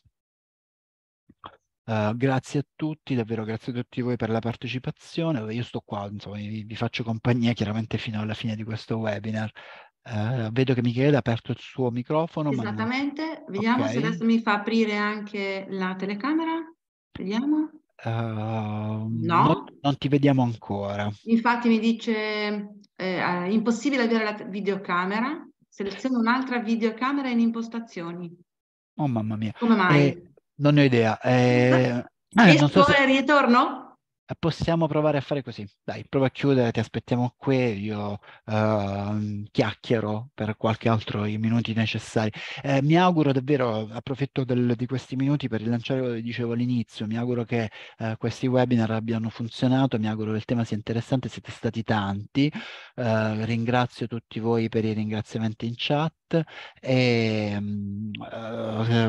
Uh, grazie a tutti, davvero grazie a tutti voi per la partecipazione. Io sto qua, insomma, vi, vi faccio compagnia chiaramente fino alla fine di questo webinar. Uh, vedo che Michele ha aperto il suo microfono. Esattamente, ma... vediamo okay. se adesso mi fa aprire anche la telecamera. Vediamo. Uh, no. no. non ti vediamo ancora. Infatti mi dice eh, impossibile avere la videocamera, seleziono un'altra videocamera in impostazioni. Oh mamma mia. Come mai? Eh, non ne ho idea. Eh, ah, non so se... ritorno? Eh, possiamo provare a fare così. Dai, prova a chiudere, ti aspettiamo qui, io uh, chiacchiero per qualche altro i minuti necessari. Eh, mi auguro davvero, approfitto del, di questi minuti per rilanciare quello che dicevo all'inizio, mi auguro che uh, questi webinar abbiano funzionato, mi auguro che il tema sia interessante, siete stati tanti. Uh, ringrazio tutti voi per i ringraziamenti in chat e um,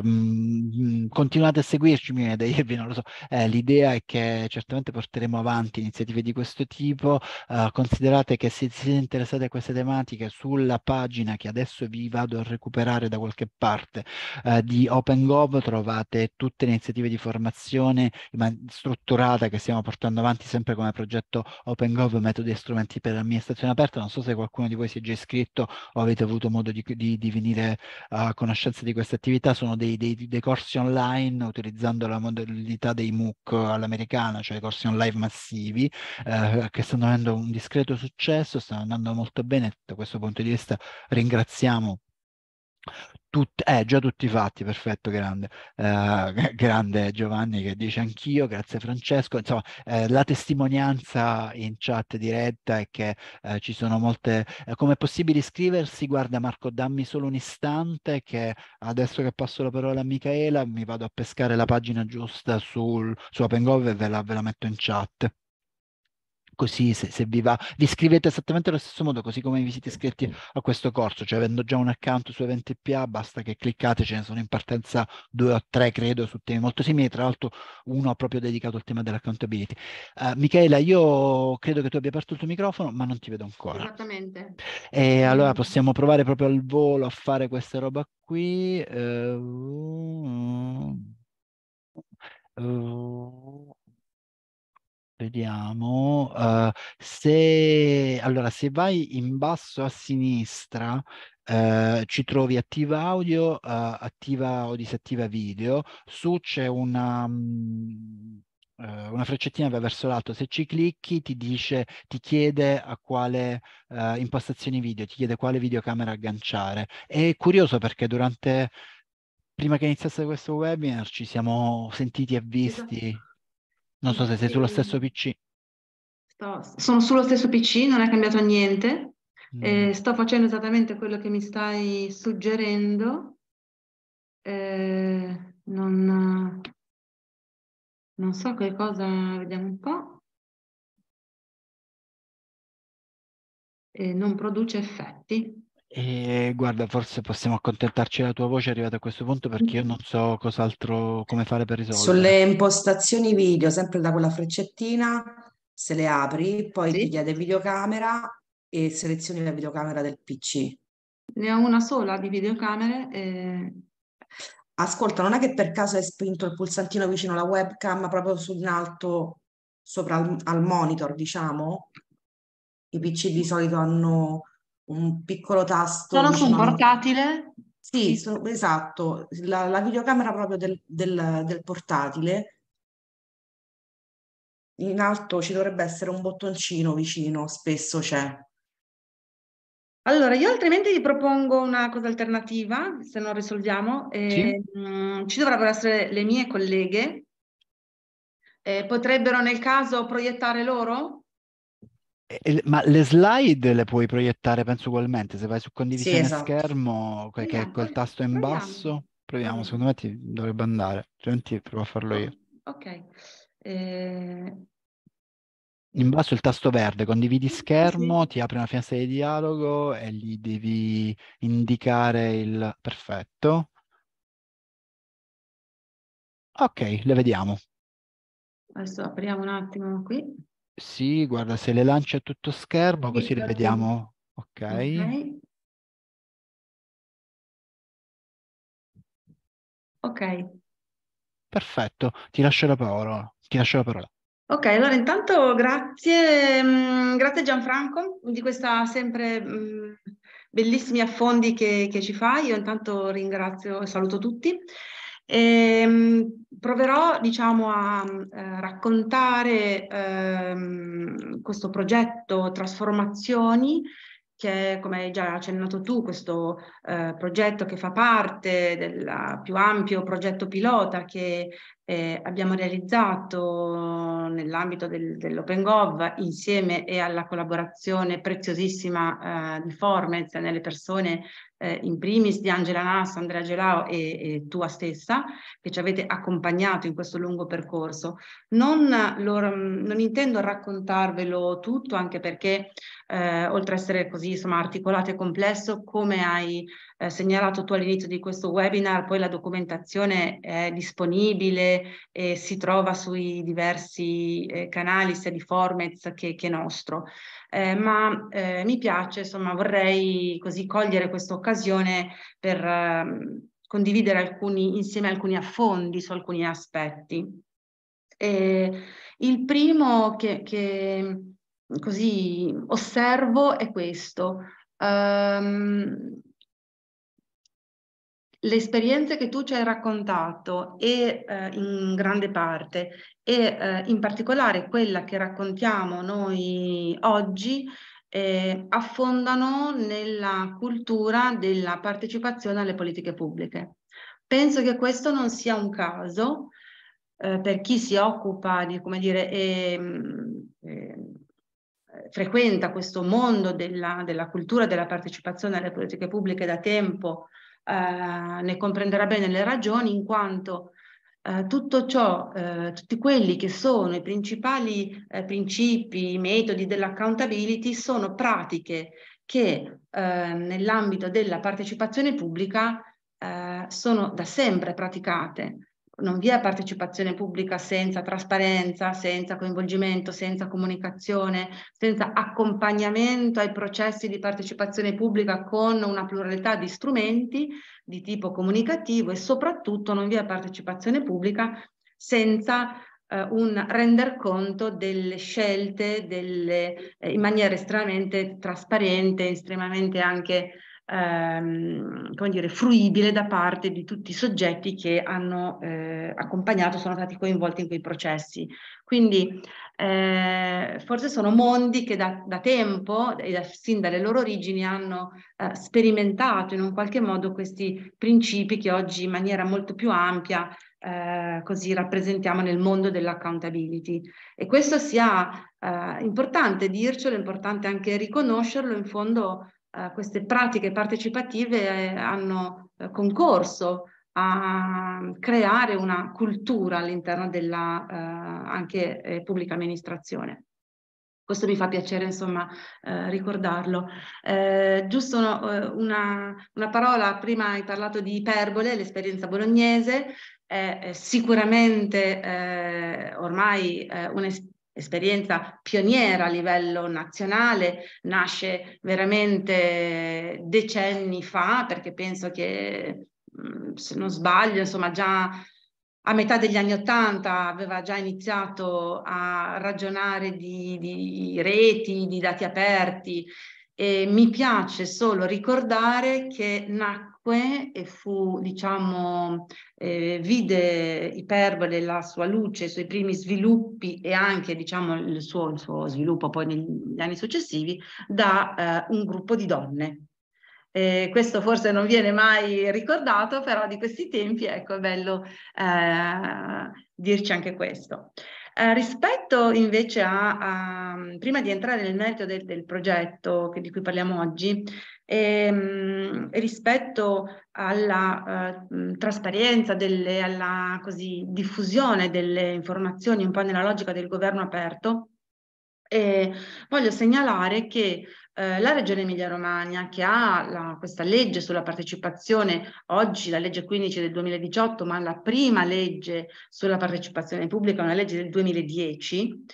um, continuate a seguirci, mi viene eh, da dirvi, non lo so, eh, l'idea è che certamente porteremo avanti iniziative di questo tipo, uh, considerate che se siete interessati a queste tematiche sulla pagina che adesso vi vado a recuperare da qualche parte uh, di OpenGov trovate tutte le iniziative di formazione strutturata che stiamo portando avanti sempre come progetto OpenGov, metodi e strumenti per l'amministrazione aperta, non so se qualcuno di voi si è già iscritto o avete avuto modo di, di di, di venire a conoscenza di queste attività sono dei, dei, dei corsi online utilizzando la modalità dei MOOC all'americana, cioè corsi online massivi, eh, che stanno avendo un discreto successo, stanno andando molto bene da questo punto di vista. Ringraziamo Tut- eh, già tutti fatti, perfetto, grande. Eh, grande Giovanni che dice anch'io, grazie Francesco. Insomma, eh, la testimonianza in chat diretta è che eh, ci sono molte... Eh, come è possibile iscriversi? Guarda Marco, dammi solo un istante che adesso che passo la parola a Micaela mi vado a pescare la pagina giusta sul, su OpenGov e ve la, ve la metto in chat così se, se, vi va, vi scrivete esattamente allo stesso modo, così come vi siete iscritti a questo corso, cioè avendo già un account su EventPA, basta che cliccate, ce ne sono in partenza due o tre, credo, su temi molto simili, tra l'altro uno proprio dedicato al tema dell'accountability. Uh, eh, Michela, io credo che tu abbia aperto il tuo microfono, ma non ti vedo ancora. Esattamente. E allora ehm possiamo provare proprio al volo a fare questa roba qui. Eh, uh, uh, uh Vediamo, uh, se, allora, se vai in basso a sinistra uh, ci trovi attiva audio, uh, attiva o disattiva video, su c'è una, um, una freccettina verso l'alto, se ci clicchi ti dice, ti chiede a quale impostazioni video, ti chiede quale videocamera agganciare. È curioso perché durante, prima che iniziasse questo webinar ci siamo sentiti e visti. Esatto non so se sei sullo ehm, stesso PC. Sto, sono sullo stesso PC, non è cambiato niente. Mm. Eh, sto facendo esattamente quello che mi stai suggerendo. Eh, non, non so che cosa, vediamo un po'. Eh, non produce effetti. E guarda, forse possiamo accontentarci della tua voce arrivata a questo punto perché io non so cos'altro come fare per risolvere. Sulle impostazioni video, sempre da quella freccettina, se le apri, poi sì. ti chiede videocamera e selezioni la videocamera del PC. Ne ho una sola di videocamere. E... Eh. Ascolta, non è che per caso hai spinto il pulsantino vicino alla webcam proprio su in alto sopra al, al monitor, diciamo? I PC di solito hanno un piccolo tasto. Sono diciamo. su un portatile? Sì, sì. Sono, esatto, la, la, videocamera proprio del, del, del portatile in alto ci dovrebbe essere un bottoncino vicino, spesso c'è. Allora, io altrimenti vi propongo una cosa alternativa, se non risolviamo. Eh, sì. Ehm, ci dovrebbero essere le mie colleghe. Eh, potrebbero nel caso proiettare loro? Eh, ma le slide le puoi proiettare, penso, ugualmente. Se vai su condivisione sì, esatto. schermo, che è col tasto in proviamo. basso, proviamo, secondo me ti dovrebbe andare. altrimenti provo a farlo io. Oh, ok. Eh... In basso il tasto verde, condividi schermo, sì. ti apre una finestra di dialogo e gli devi indicare il perfetto. Ok, le vediamo. Adesso apriamo un attimo qui. Sì, guarda, se le lancio a tutto schermo così le vediamo. Ok. Ok. okay. Perfetto, ti lascio la parola. Ti lascio la parola. Ok, allora intanto grazie, mm, grazie Gianfranco di questa sempre mh, mm, bellissimi affondi che, che ci fai. Io intanto ringrazio e saluto tutti. E, ehm, proverò diciamo, a eh, raccontare ehm, questo progetto Trasformazioni che è, come hai già accennato tu, questo eh, progetto che fa parte del più ampio progetto pilota che eh, abbiamo realizzato nell'ambito del, dell'OpenGov insieme e alla collaborazione preziosissima eh, di Formez nelle persone eh, in primis di Angela Nas, Andrea Gelao e, e, tua stessa che ci avete accompagnato in questo lungo percorso. Non, lo, non intendo raccontarvelo tutto anche perché eh, oltre a essere così insomma, articolato e complesso come hai eh, segnalato tu all'inizio di questo webinar, poi la documentazione è disponibile e si trova sui diversi eh, canali sia di Formez che, che nostro. Eh, ma eh, mi piace, insomma, vorrei così cogliere questa occasione per eh, condividere alcuni, insieme alcuni affondi su alcuni aspetti. E il primo che, che così osservo è questo. Um, le esperienze che tu ci hai raccontato e eh, in grande parte e eh, in particolare quella che raccontiamo noi oggi eh, affondano nella cultura della partecipazione alle politiche pubbliche. Penso che questo non sia un caso eh, per chi si occupa di, come dire, ehm, ehm, frequenta questo mondo della, della cultura della partecipazione alle politiche pubbliche da tempo eh, ne comprenderà bene le ragioni in quanto eh, tutto ciò, eh, tutti quelli che sono i principali eh, principi, i metodi dell'accountability sono pratiche che eh, nell'ambito della partecipazione pubblica eh, sono da sempre praticate non vi è partecipazione pubblica senza trasparenza, senza coinvolgimento, senza comunicazione, senza accompagnamento ai processi di partecipazione pubblica con una pluralità di strumenti di tipo comunicativo e soprattutto non vi è partecipazione pubblica senza eh, un render conto delle scelte delle, eh, in maniera estremamente trasparente, estremamente anche ehm, come dire, fruibile da parte di tutti i soggetti che hanno eh, accompagnato, sono stati coinvolti in quei processi. Quindi eh, forse sono mondi che da, da tempo e da, sin dalle loro origini hanno eh, sperimentato in un qualche modo questi principi che oggi in maniera molto più ampia eh, così rappresentiamo nel mondo dell'accountability. E questo sia eh, importante dircelo, è importante anche riconoscerlo, in fondo eh, queste pratiche partecipative eh, hanno eh, concorso a creare una cultura all'interno della eh, anche pubblica amministrazione. Questo mi fa piacere, insomma, eh, ricordarlo. Eh, giusto no, una, una, parola, prima hai parlato di iperbole, l'esperienza bolognese, è sicuramente eh, ormai un'esperienza esperienza pioniera a livello nazionale, nasce veramente decenni fa, perché penso che, mm, se non sbaglio, insomma già a metà degli anni Ottanta aveva già iniziato a ragionare di, di reti, di dati aperti, e mi piace solo ricordare che nacque nacque e fu, diciamo, eh, vide Iperbole la sua luce, i suoi primi sviluppi e anche, diciamo, il suo, il suo sviluppo poi negli anni successivi da eh, un gruppo di donne. Eh, questo forse non viene mai ricordato, però di questi tempi ecco, è bello eh, dirci anche questo. Eh, rispetto invece a, a, prima di entrare nel merito del, del progetto che, di cui parliamo oggi, e, ehm, rispetto alla eh, trasparenza, e alla così, diffusione delle informazioni un po' nella logica del governo aperto, e voglio segnalare che eh, la Regione Emilia-Romagna, che ha la, questa legge sulla partecipazione, oggi la legge 15 del 2018, ma la prima legge sulla partecipazione pubblica una legge del 2010,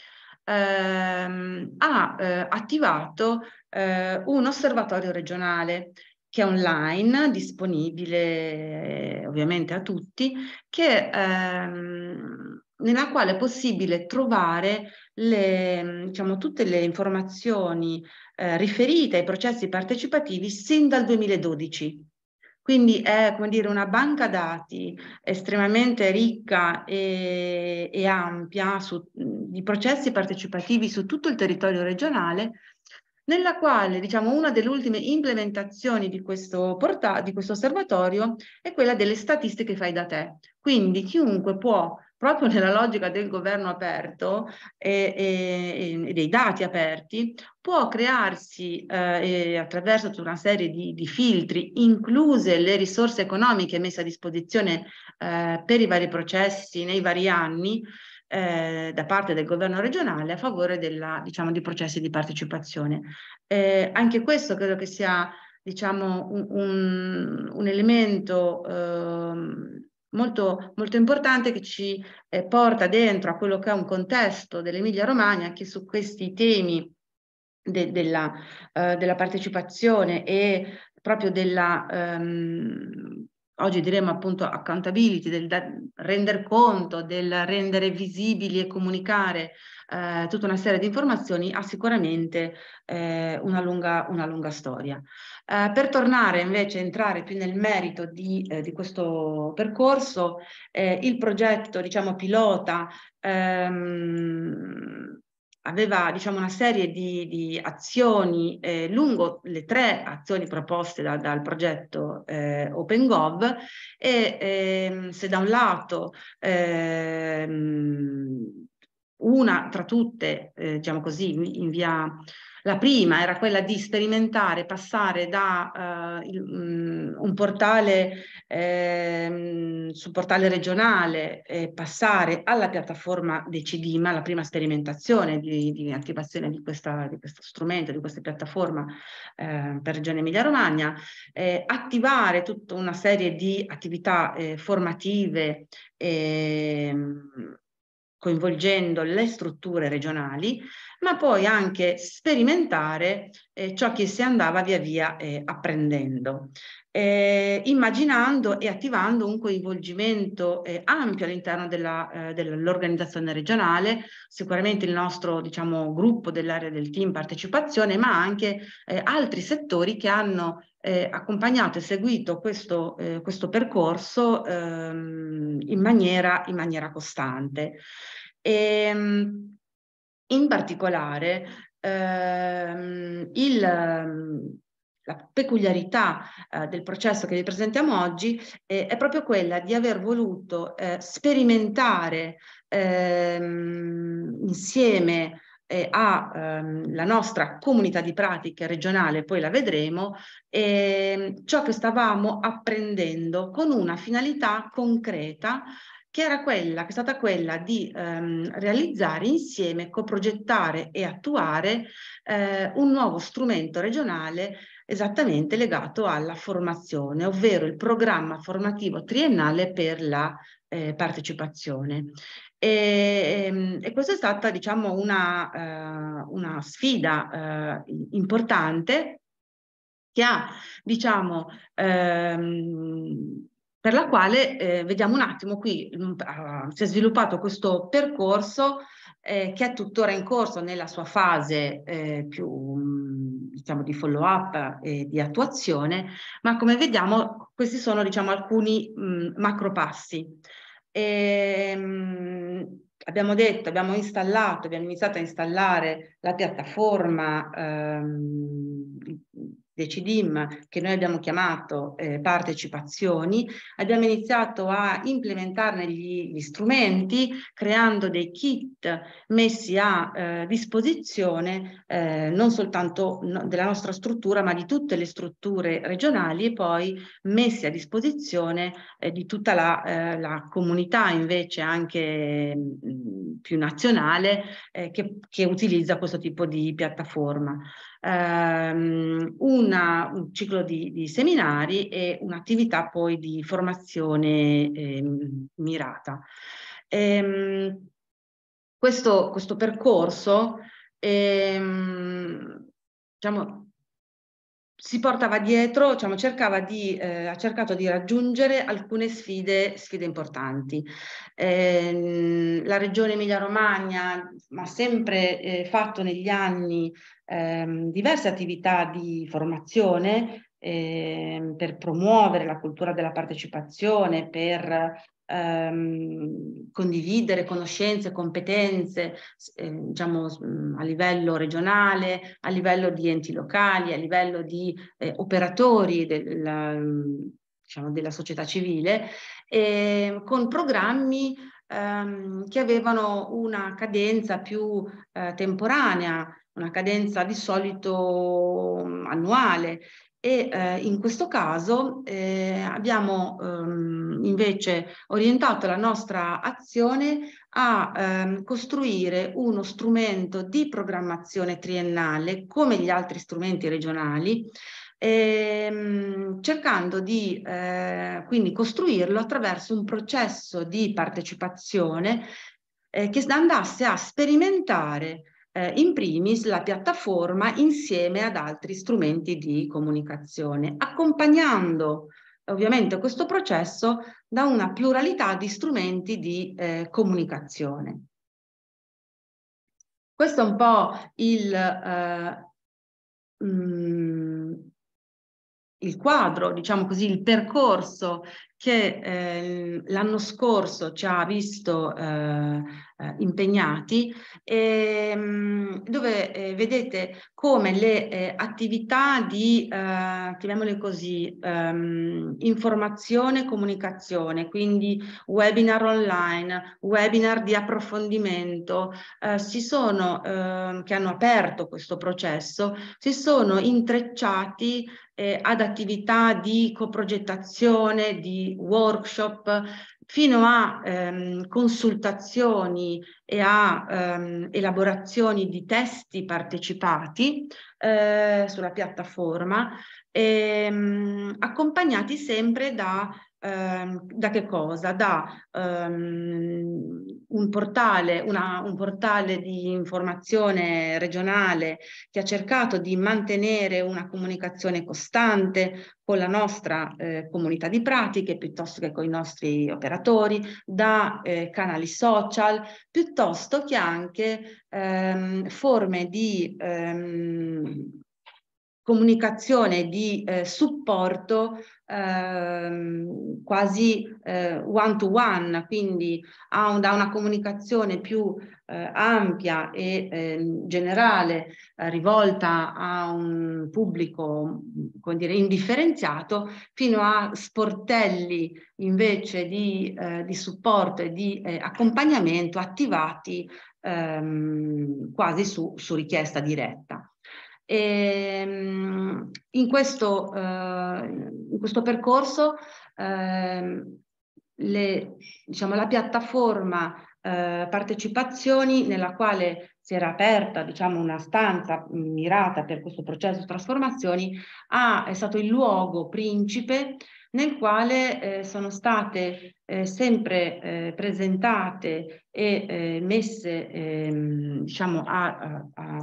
ehm, ha eh, attivato eh, un osservatorio regionale che è online, disponibile eh, ovviamente a tutti, che, ehm, nella quale è possibile trovare le, diciamo, tutte le informazioni eh, riferite ai processi partecipativi sin dal 2012. Quindi è come dire, una banca dati estremamente ricca e, e ampia su, di processi partecipativi su tutto il territorio regionale nella quale diciamo, una delle ultime implementazioni di questo, porta- di questo osservatorio è quella delle statistiche fai da te. Quindi chiunque può proprio nella logica del governo aperto e, e, e dei dati aperti, può crearsi eh, attraverso una serie di, di, filtri, incluse le risorse economiche messe a disposizione eh, per i vari processi nei vari anni, eh, da parte del governo regionale a favore della, diciamo, di processi di partecipazione. Eh, anche questo credo che sia diciamo, un, un, un elemento eh, molto, molto importante che ci eh, porta dentro a quello che è un contesto dell'Emilia Romagna che su questi temi de, della, eh, della partecipazione e proprio della, ehm, oggi diremo appunto accountability, del rendere conto, del rendere visibili e comunicare eh, tutta una serie di informazioni, ha sicuramente eh, una, lunga, una, lunga, storia. Eh, per tornare invece, entrare più nel merito di, eh, di questo percorso, eh, il progetto, diciamo, pilota ehm, aveva diciamo, una serie di, di azioni eh, lungo le tre azioni proposte da, dal progetto eh, OpenGov e ehm, se da un lato ehm, una tra tutte, eh, diciamo così, in via la prima era quella di sperimentare, passare da eh, mm, un portale, eh, sul portale regionale, eh, passare alla piattaforma Decidima, la prima sperimentazione di, di attivazione di, questa, di, questo strumento, di questa piattaforma eh, per Regione Emilia-Romagna, attivare tutta una serie di attività eh, formative. Eh, coinvolgendo le strutture regionali, ma poi anche sperimentare eh, ciò che si andava via via eh, apprendendo, eh, immaginando e attivando un coinvolgimento eh, ampio all'interno eh, dell'organizzazione dell regionale, sicuramente il nostro diciamo, gruppo dell'area del team partecipazione, ma anche eh, altri settori che hanno eh, accompagnato e seguito questo, eh, questo percorso ehm, in, maniera, in, maniera, costante. E, ehm, in particolare, ehm, il, la peculiarità eh, del processo che vi presentiamo oggi eh, è proprio quella di aver voluto eh, sperimentare ehm, insieme eh, a ehm, la nostra comunità di pratica regionale, poi la vedremo, ehm, ciò che stavamo apprendendo con una finalità concreta che era quella, che è stata quella di ehm, realizzare insieme, coprogettare e attuare eh, un nuovo strumento regionale esattamente legato alla formazione, ovvero il programma formativo triennale per la eh, partecipazione. E, ehm, e questa è stata, diciamo, una, uh, una sfida uh, importante che ha, diciamo, ehm, per la quale eh, vediamo un attimo qui uh, si è sviluppato questo percorso eh, che è tuttora in corso nella sua fase eh, più mm, diciamo di follow up e di attuazione, ma come vediamo questi sono diciamo alcuni mh, mm, macropassi. passi. E, ehm, mh, abbiamo detto, abbiamo installato, abbiamo iniziato a installare la piattaforma ehm, DCDIM che noi abbiamo chiamato eh, partecipazioni, abbiamo iniziato a implementarne gli, gli strumenti creando dei kit messi a eh, disposizione eh, non soltanto no, della nostra struttura ma di tutte le strutture regionali e poi messi a disposizione eh, di tutta la, eh, la, comunità invece anche mh, mm, più nazionale eh, che, che utilizza questo tipo di piattaforma ehm, una, un ciclo di, di, seminari e un'attività poi di formazione ehm, mirata. Ehm, questo, questo, percorso ehm, diciamo, si portava dietro, diciamo, di, eh, ha cercato di raggiungere alcune sfide, sfide importanti. Eh, la regione Emilia-Romagna ha sempre eh, fatto negli anni ehm, diverse attività di formazione ehm, per promuovere la cultura della partecipazione, per ehm, condividere conoscenze, competenze, eh, diciamo a livello regionale, a livello di enti locali, a livello di eh, operatori della, diciamo, della società civile, ehm, con programmi ehm, che avevano una cadenza più eh, temporanea, una cadenza di solito annuale e eh, in questo caso eh, abbiamo ehm, invece orientato la nostra azione a ehm, costruire uno strumento di programmazione triennale come gli altri strumenti regionali ehm, cercando di eh, quindi costruirlo attraverso un processo di partecipazione eh, che andasse a sperimentare eh, in primis la piattaforma insieme ad altri strumenti di comunicazione, accompagnando ovviamente questo processo da una pluralità di strumenti di eh, comunicazione. Questo è un po' il, eh, mh, mm, il quadro, diciamo così, il percorso che eh, l'anno scorso ci ha visto eh, eh, impegnati, ehm, dove eh, vedete come le eh, attività di, eh, chiamiamole così, ehm, informazione e comunicazione, quindi webinar online, webinar di approfondimento, eh, si sono, ehm, che hanno aperto questo processo, si sono intrecciati eh, ad attività di coprogettazione, di workshop, fino a ehm, consultazioni e a ehm, elaborazioni di testi partecipati eh, sulla piattaforma, ehm, accompagnati sempre da Ehm, da che cosa? Da um, un, portale, una, un, portale, di informazione regionale che ha cercato di mantenere una comunicazione costante con la nostra eh, comunità di pratiche piuttosto che con i nostri operatori, da eh, canali social, piuttosto che anche ehm, forme di ehm, comunicazione di eh, supporto Ehm, quasi eh, one to one, quindi ha un, da una comunicazione più eh, ampia e ehm, eh, generale rivolta a un pubblico come dire, indifferenziato fino a sportelli invece di, eh, di supporto e di eh, accompagnamento attivati ehm, quasi su, su richiesta diretta. E, ehm, in, questo, eh, in questo percorso eh, le, diciamo, la piattaforma eh, partecipazioni nella quale si era aperta diciamo, una stanza mirata per questo processo di trasformazioni, ha, è stato il luogo principe nel quale eh, sono state eh, sempre eh, presentate e eh, messe ehm, diciamo, a, a, a,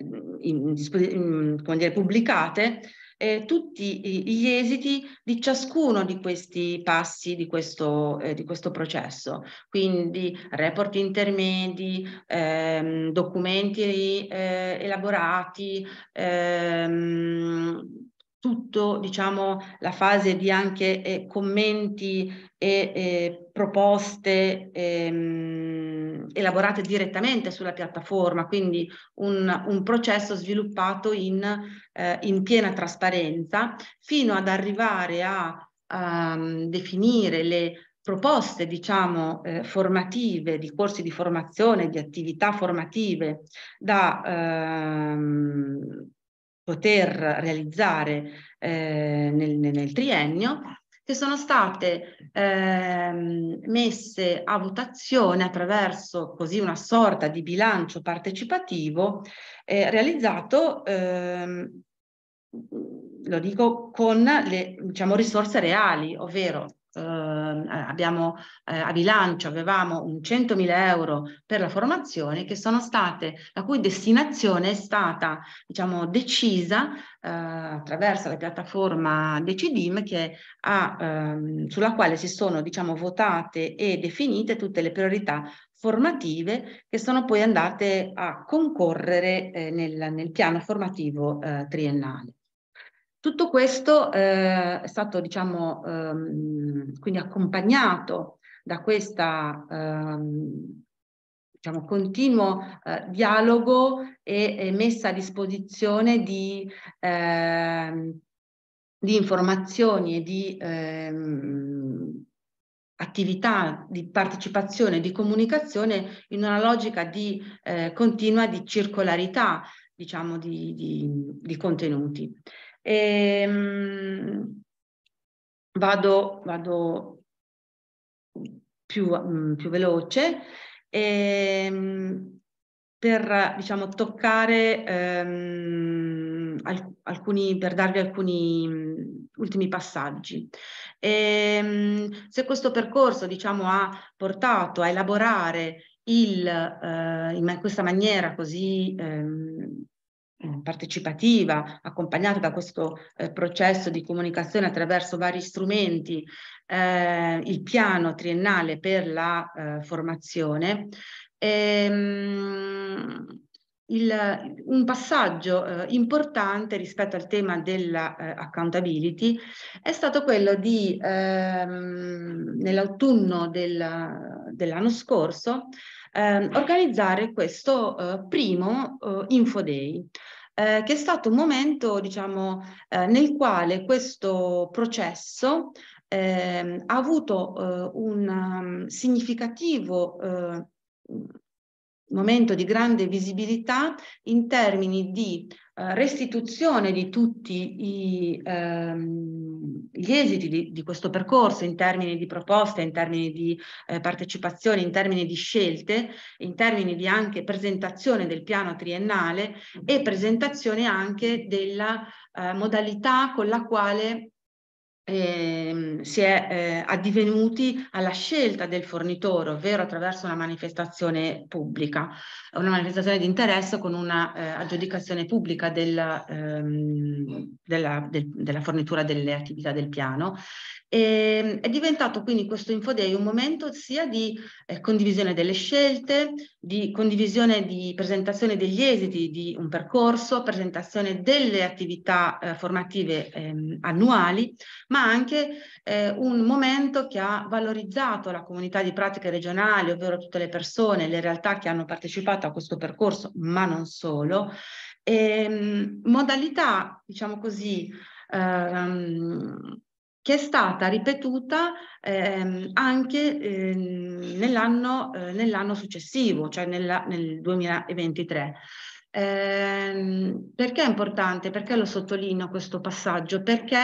in, in, dire, pubblicate eh, tutti gli esiti di ciascuno di questi passi di questo, eh, di questo processo, quindi report intermedi, ehm, documenti eh, elaborati, ehm, tutto diciamo la fase di anche eh, commenti e eh, proposte. Ehm, Mm. elaborate direttamente sulla piattaforma, quindi un, un processo sviluppato in, eh, in piena trasparenza, fino ad arrivare a, a ehm, definire le proposte diciamo eh, formative di corsi di formazione, di attività formative da ehm, poter realizzare eh, nel, nel, triennio che sono state ehm, messe a votazione attraverso così una sorta di bilancio partecipativo eh, realizzato ehm, lo dico con le diciamo, risorse reali, ovvero eh, Ehm, eh, abbiamo eh, a bilancio avevamo un 100.000 euro per la formazione che sono state, la cui destinazione è stata diciamo, decisa eh, attraverso la piattaforma Decidim che ha, ehm, sulla quale si sono diciamo, votate e definite tutte le priorità formative che sono poi andate a concorrere eh, nel, nel, piano formativo eh, triennale. Tutto questo eh, è stato diciamo, ehm, quindi accompagnato da questo ehm, diciamo, continuo eh, dialogo e, e, messa a disposizione di, ehm, di informazioni e di ehm, attività di partecipazione, di comunicazione in una logica di eh, continua di circolarità, diciamo, di, di, di contenuti. E, ehm, mh, vado, vado più, mh, mm, più veloce e, ehm, mh, per diciamo, toccare ehm, alcuni, per darvi alcuni mm, ultimi passaggi. E, ehm, se questo percorso diciamo, ha portato a elaborare il, eh, in questa maniera così ehm, Mm, partecipativa, accompagnata da questo eh, processo di comunicazione attraverso vari strumenti, eh, il piano triennale per la eh, formazione. Ehm, il, un passaggio eh, importante rispetto al tema dell'accountability eh, è stato quello di, ehm, nell'autunno del, dell'anno scorso, eh, organizzare questo eh, primo eh, Infoday. Eh, che è stato un momento, diciamo, eh, nel quale questo processo eh, ha avuto eh, un um, significativo eh, momento di grande visibilità in termini di eh, restituzione di tutti i, ehm, gli esiti di, di, questo percorso in termini di proposte, in termini di eh, partecipazione, in termini di scelte, in termini di anche presentazione del piano triennale e presentazione anche della eh, modalità con la quale eh, si è eh, addivenuti alla scelta del fornitore, ovvero attraverso una manifestazione pubblica, una manifestazione di interesse con una eh, aggiudicazione pubblica della, ehm, della, del, della fornitura delle attività del piano, e, ehm, è diventato quindi questo Infoday un momento sia di eh, condivisione delle scelte, di condivisione di presentazione degli esiti di un percorso, presentazione delle attività eh, formative ehm, annuali, ma anche eh, un momento che ha valorizzato la comunità di pratiche regionali, ovvero tutte le persone, le realtà che hanno partecipato a questo percorso, ma non solo, ehm, modalità, diciamo così, ehm, che è stata ripetuta ehm, anche ehm, nell'anno, eh, nell'anno, successivo, cioè nella, nel 2023. Ehm, perché è importante? Perché lo sottolineo questo passaggio? Perché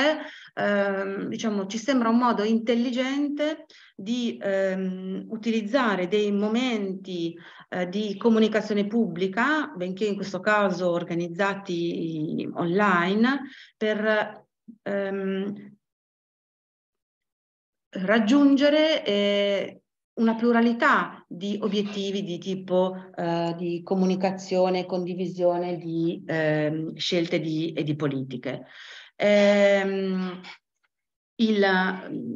ehm, diciamo, ci sembra un modo intelligente di ehm, utilizzare dei momenti eh, di comunicazione pubblica, benché in questo caso organizzati online, per ehm, raggiungere eh, una pluralità di obiettivi di tipo eh, di comunicazione, condivisione, di eh, scelte di, e di politiche. Ehm, il,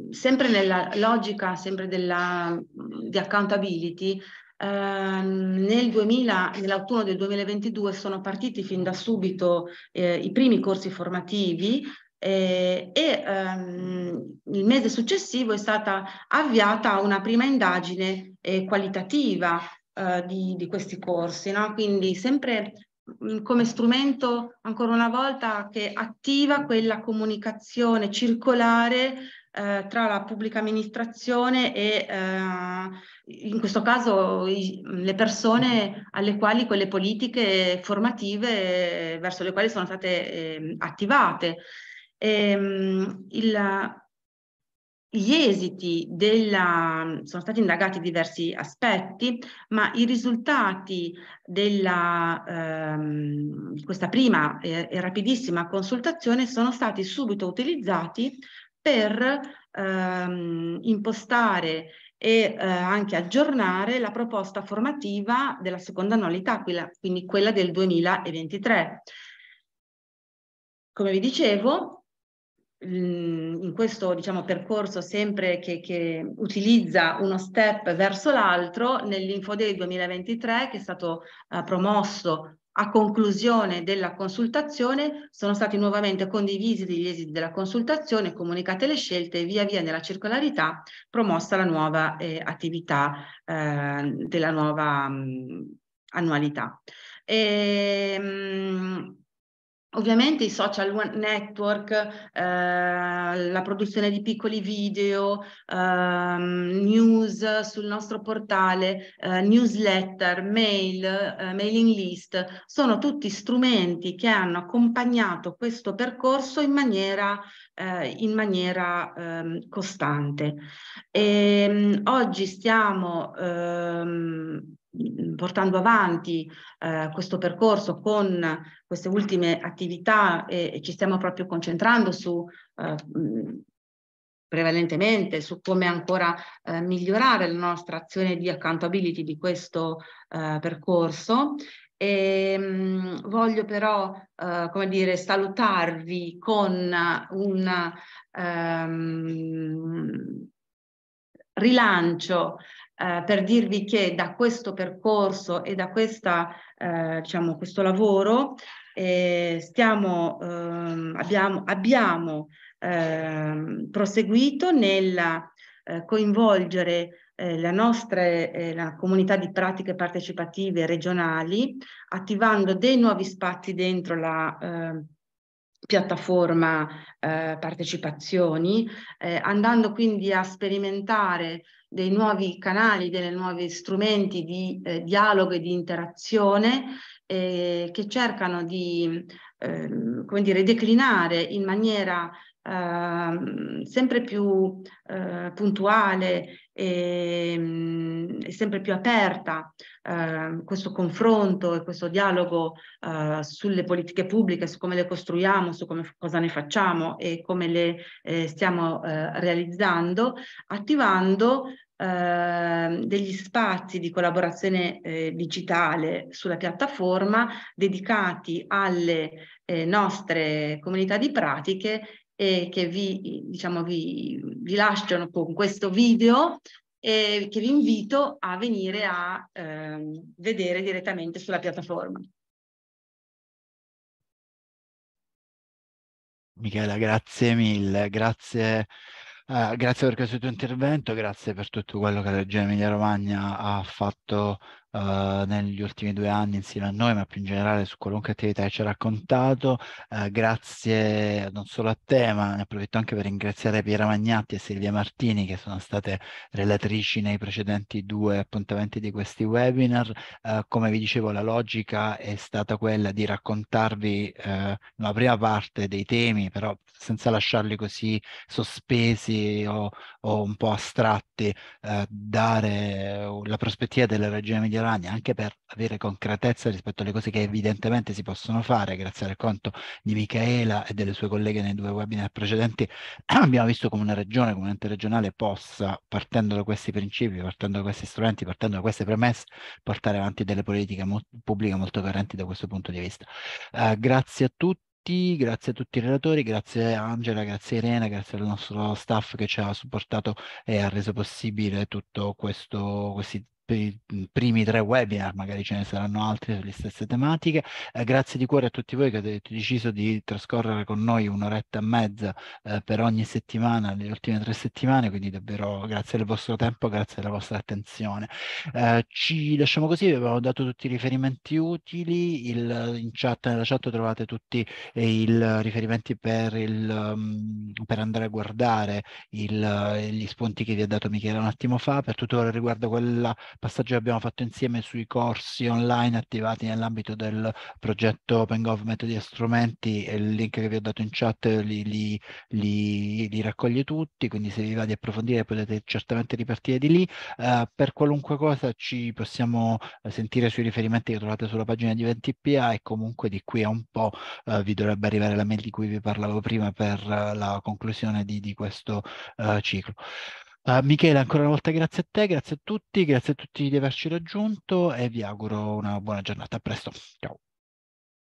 sempre nella logica sempre della, di accountability, ehm, nel 2000, nell'autunno del 2022 sono partiti fin da subito eh, i primi corsi formativi eh, e, e um, il mese successivo è stata avviata una prima indagine eh, qualitativa eh, di, di, questi corsi, no? quindi sempre mm, come strumento ancora una volta che attiva quella comunicazione circolare eh, tra la pubblica amministrazione e eh, in questo caso i, le persone alle quali quelle politiche formative verso le quali sono state ehm, attivate ehm, il, gli esiti della, sono stati indagati diversi aspetti, ma i risultati della, ehm, di questa prima e, e, rapidissima consultazione sono stati subito utilizzati per ehm, impostare e eh, anche aggiornare la proposta formativa della seconda annualità, quella, quindi quella del 2023. Come vi dicevo, in questo diciamo, percorso sempre che, che, utilizza uno step verso l'altro nell'Infodei 2023 che è stato eh, promosso a conclusione della consultazione sono stati nuovamente condivisi gli esiti della consultazione, comunicate le scelte e via via nella circolarità promossa la nuova eh, attività eh, della nuova mh, annualità. E, ehm, mh, Ovviamente i social network, eh, la produzione di piccoli video, eh, news sul nostro portale, eh, newsletter, mail, eh, mailing list, sono tutti strumenti che hanno accompagnato questo percorso in maniera, eh, in maniera ehm, costante. E, ehm, oggi stiamo ehm, Mm, portando avanti eh, questo percorso con queste ultime attività e, e ci stiamo proprio concentrando su eh, mm, prevalentemente su come ancora eh, migliorare la nostra azione di accountability di questo eh, percorso e, ehm, mh, voglio però, eh, come dire, salutarvi con un um, rilancio eh, per dirvi che da questo percorso e da questa, eh, diciamo, questo lavoro eh, stiamo, ehm, abbiamo, abbiamo ehm, proseguito nel eh, coinvolgere eh, la nostra eh, la comunità di pratiche partecipative regionali, attivando dei nuovi spazi dentro la eh, piattaforma eh, partecipazioni, andando quindi a sperimentare dei nuovi canali, dei nuovi strumenti di eh, dialogo e di interazione eh, che cercano di eh, come dire, declinare in maniera ehm, sempre più eh, puntuale e, ehm, è sempre più aperta eh, questo confronto e questo dialogo eh, sulle politiche pubbliche, su come le costruiamo, su come, cosa ne facciamo e come le eh, stiamo eh, realizzando, attivando ehm, degli spazi di collaborazione eh, digitale sulla piattaforma dedicati alle eh, nostre comunità di pratiche eh, che vi, diciamo, vi, vi lasciano con questo video e che vi invito a venire a eh, vedere direttamente sulla piattaforma. Michela, grazie mille, grazie, eh, grazie per questo tuo intervento, grazie per tutto quello che la Regione Emilia Romagna ha fatto eh, negli ultimi due anni insieme a noi, ma più in generale su qualunque attività che ci ha raccontato. Eh, grazie non solo a te, ma ne approfitto anche per ringraziare Piera Magnatti e Silvia Martini, che sono state relatrici nei precedenti due appuntamenti di questi webinar. Eh, come vi dicevo, la logica è stata quella di raccontarvi eh, la prima parte dei temi, però senza lasciarli così sospesi o o un po' astratti, eh, dare eh, la prospettiva della regione mediterranea anche per avere concretezza rispetto alle cose che evidentemente si possono fare, grazie al conto di Michaela e delle sue colleghe nei due webinar precedenti, abbiamo visto come una regione, come un ente regionale possa, partendo da questi principi, partendo da questi strumenti, partendo da queste premesse, portare avanti delle politiche mo pubbliche molto coerenti da questo punto di vista. Eh, grazie a tutti tutti, grazie a tutti i relatori, grazie a Angela, grazie a Irene, grazie al nostro staff che ci ha supportato e ha reso possibile tutto questo, questi per i primi tre webinar, magari ce ne saranno altri sulle stesse tematiche. Eh, grazie di cuore a tutti voi che avete deciso di trascorrere con noi un'oretta e mezza eh, per ogni settimana, le ultime tre settimane, quindi davvero grazie del vostro tempo, grazie della vostra attenzione. Eh, ci lasciamo così, vi abbiamo dato tutti i riferimenti utili, il, in chat, nella chat trovate tutti eh, i riferimenti per, il, um, per, andare a guardare il, eh, gli spunti che vi ha dato Michele un attimo fa, per tutto quello che riguarda quella passaggio che abbiamo fatto insieme sui corsi online attivati nell'ambito del progetto Open Government di strumenti e il link che vi ho dato in chat li, li, li, li raccoglie tutti, quindi se vi va di approfondire potete certamente ripartire di lì. Uh, per qualunque cosa ci possiamo eh, sentire sui riferimenti che trovate sulla pagina di 20 VentiPA e comunque di qui a un po' uh, vi dovrebbe arrivare la mail di cui vi parlavo prima per uh, la conclusione di, di questo ciclo. Eh, Michele, ancora una volta grazie a te, grazie a tutti, grazie a tutti di averci raggiunto e vi auguro una buona giornata. A presto. Ciao.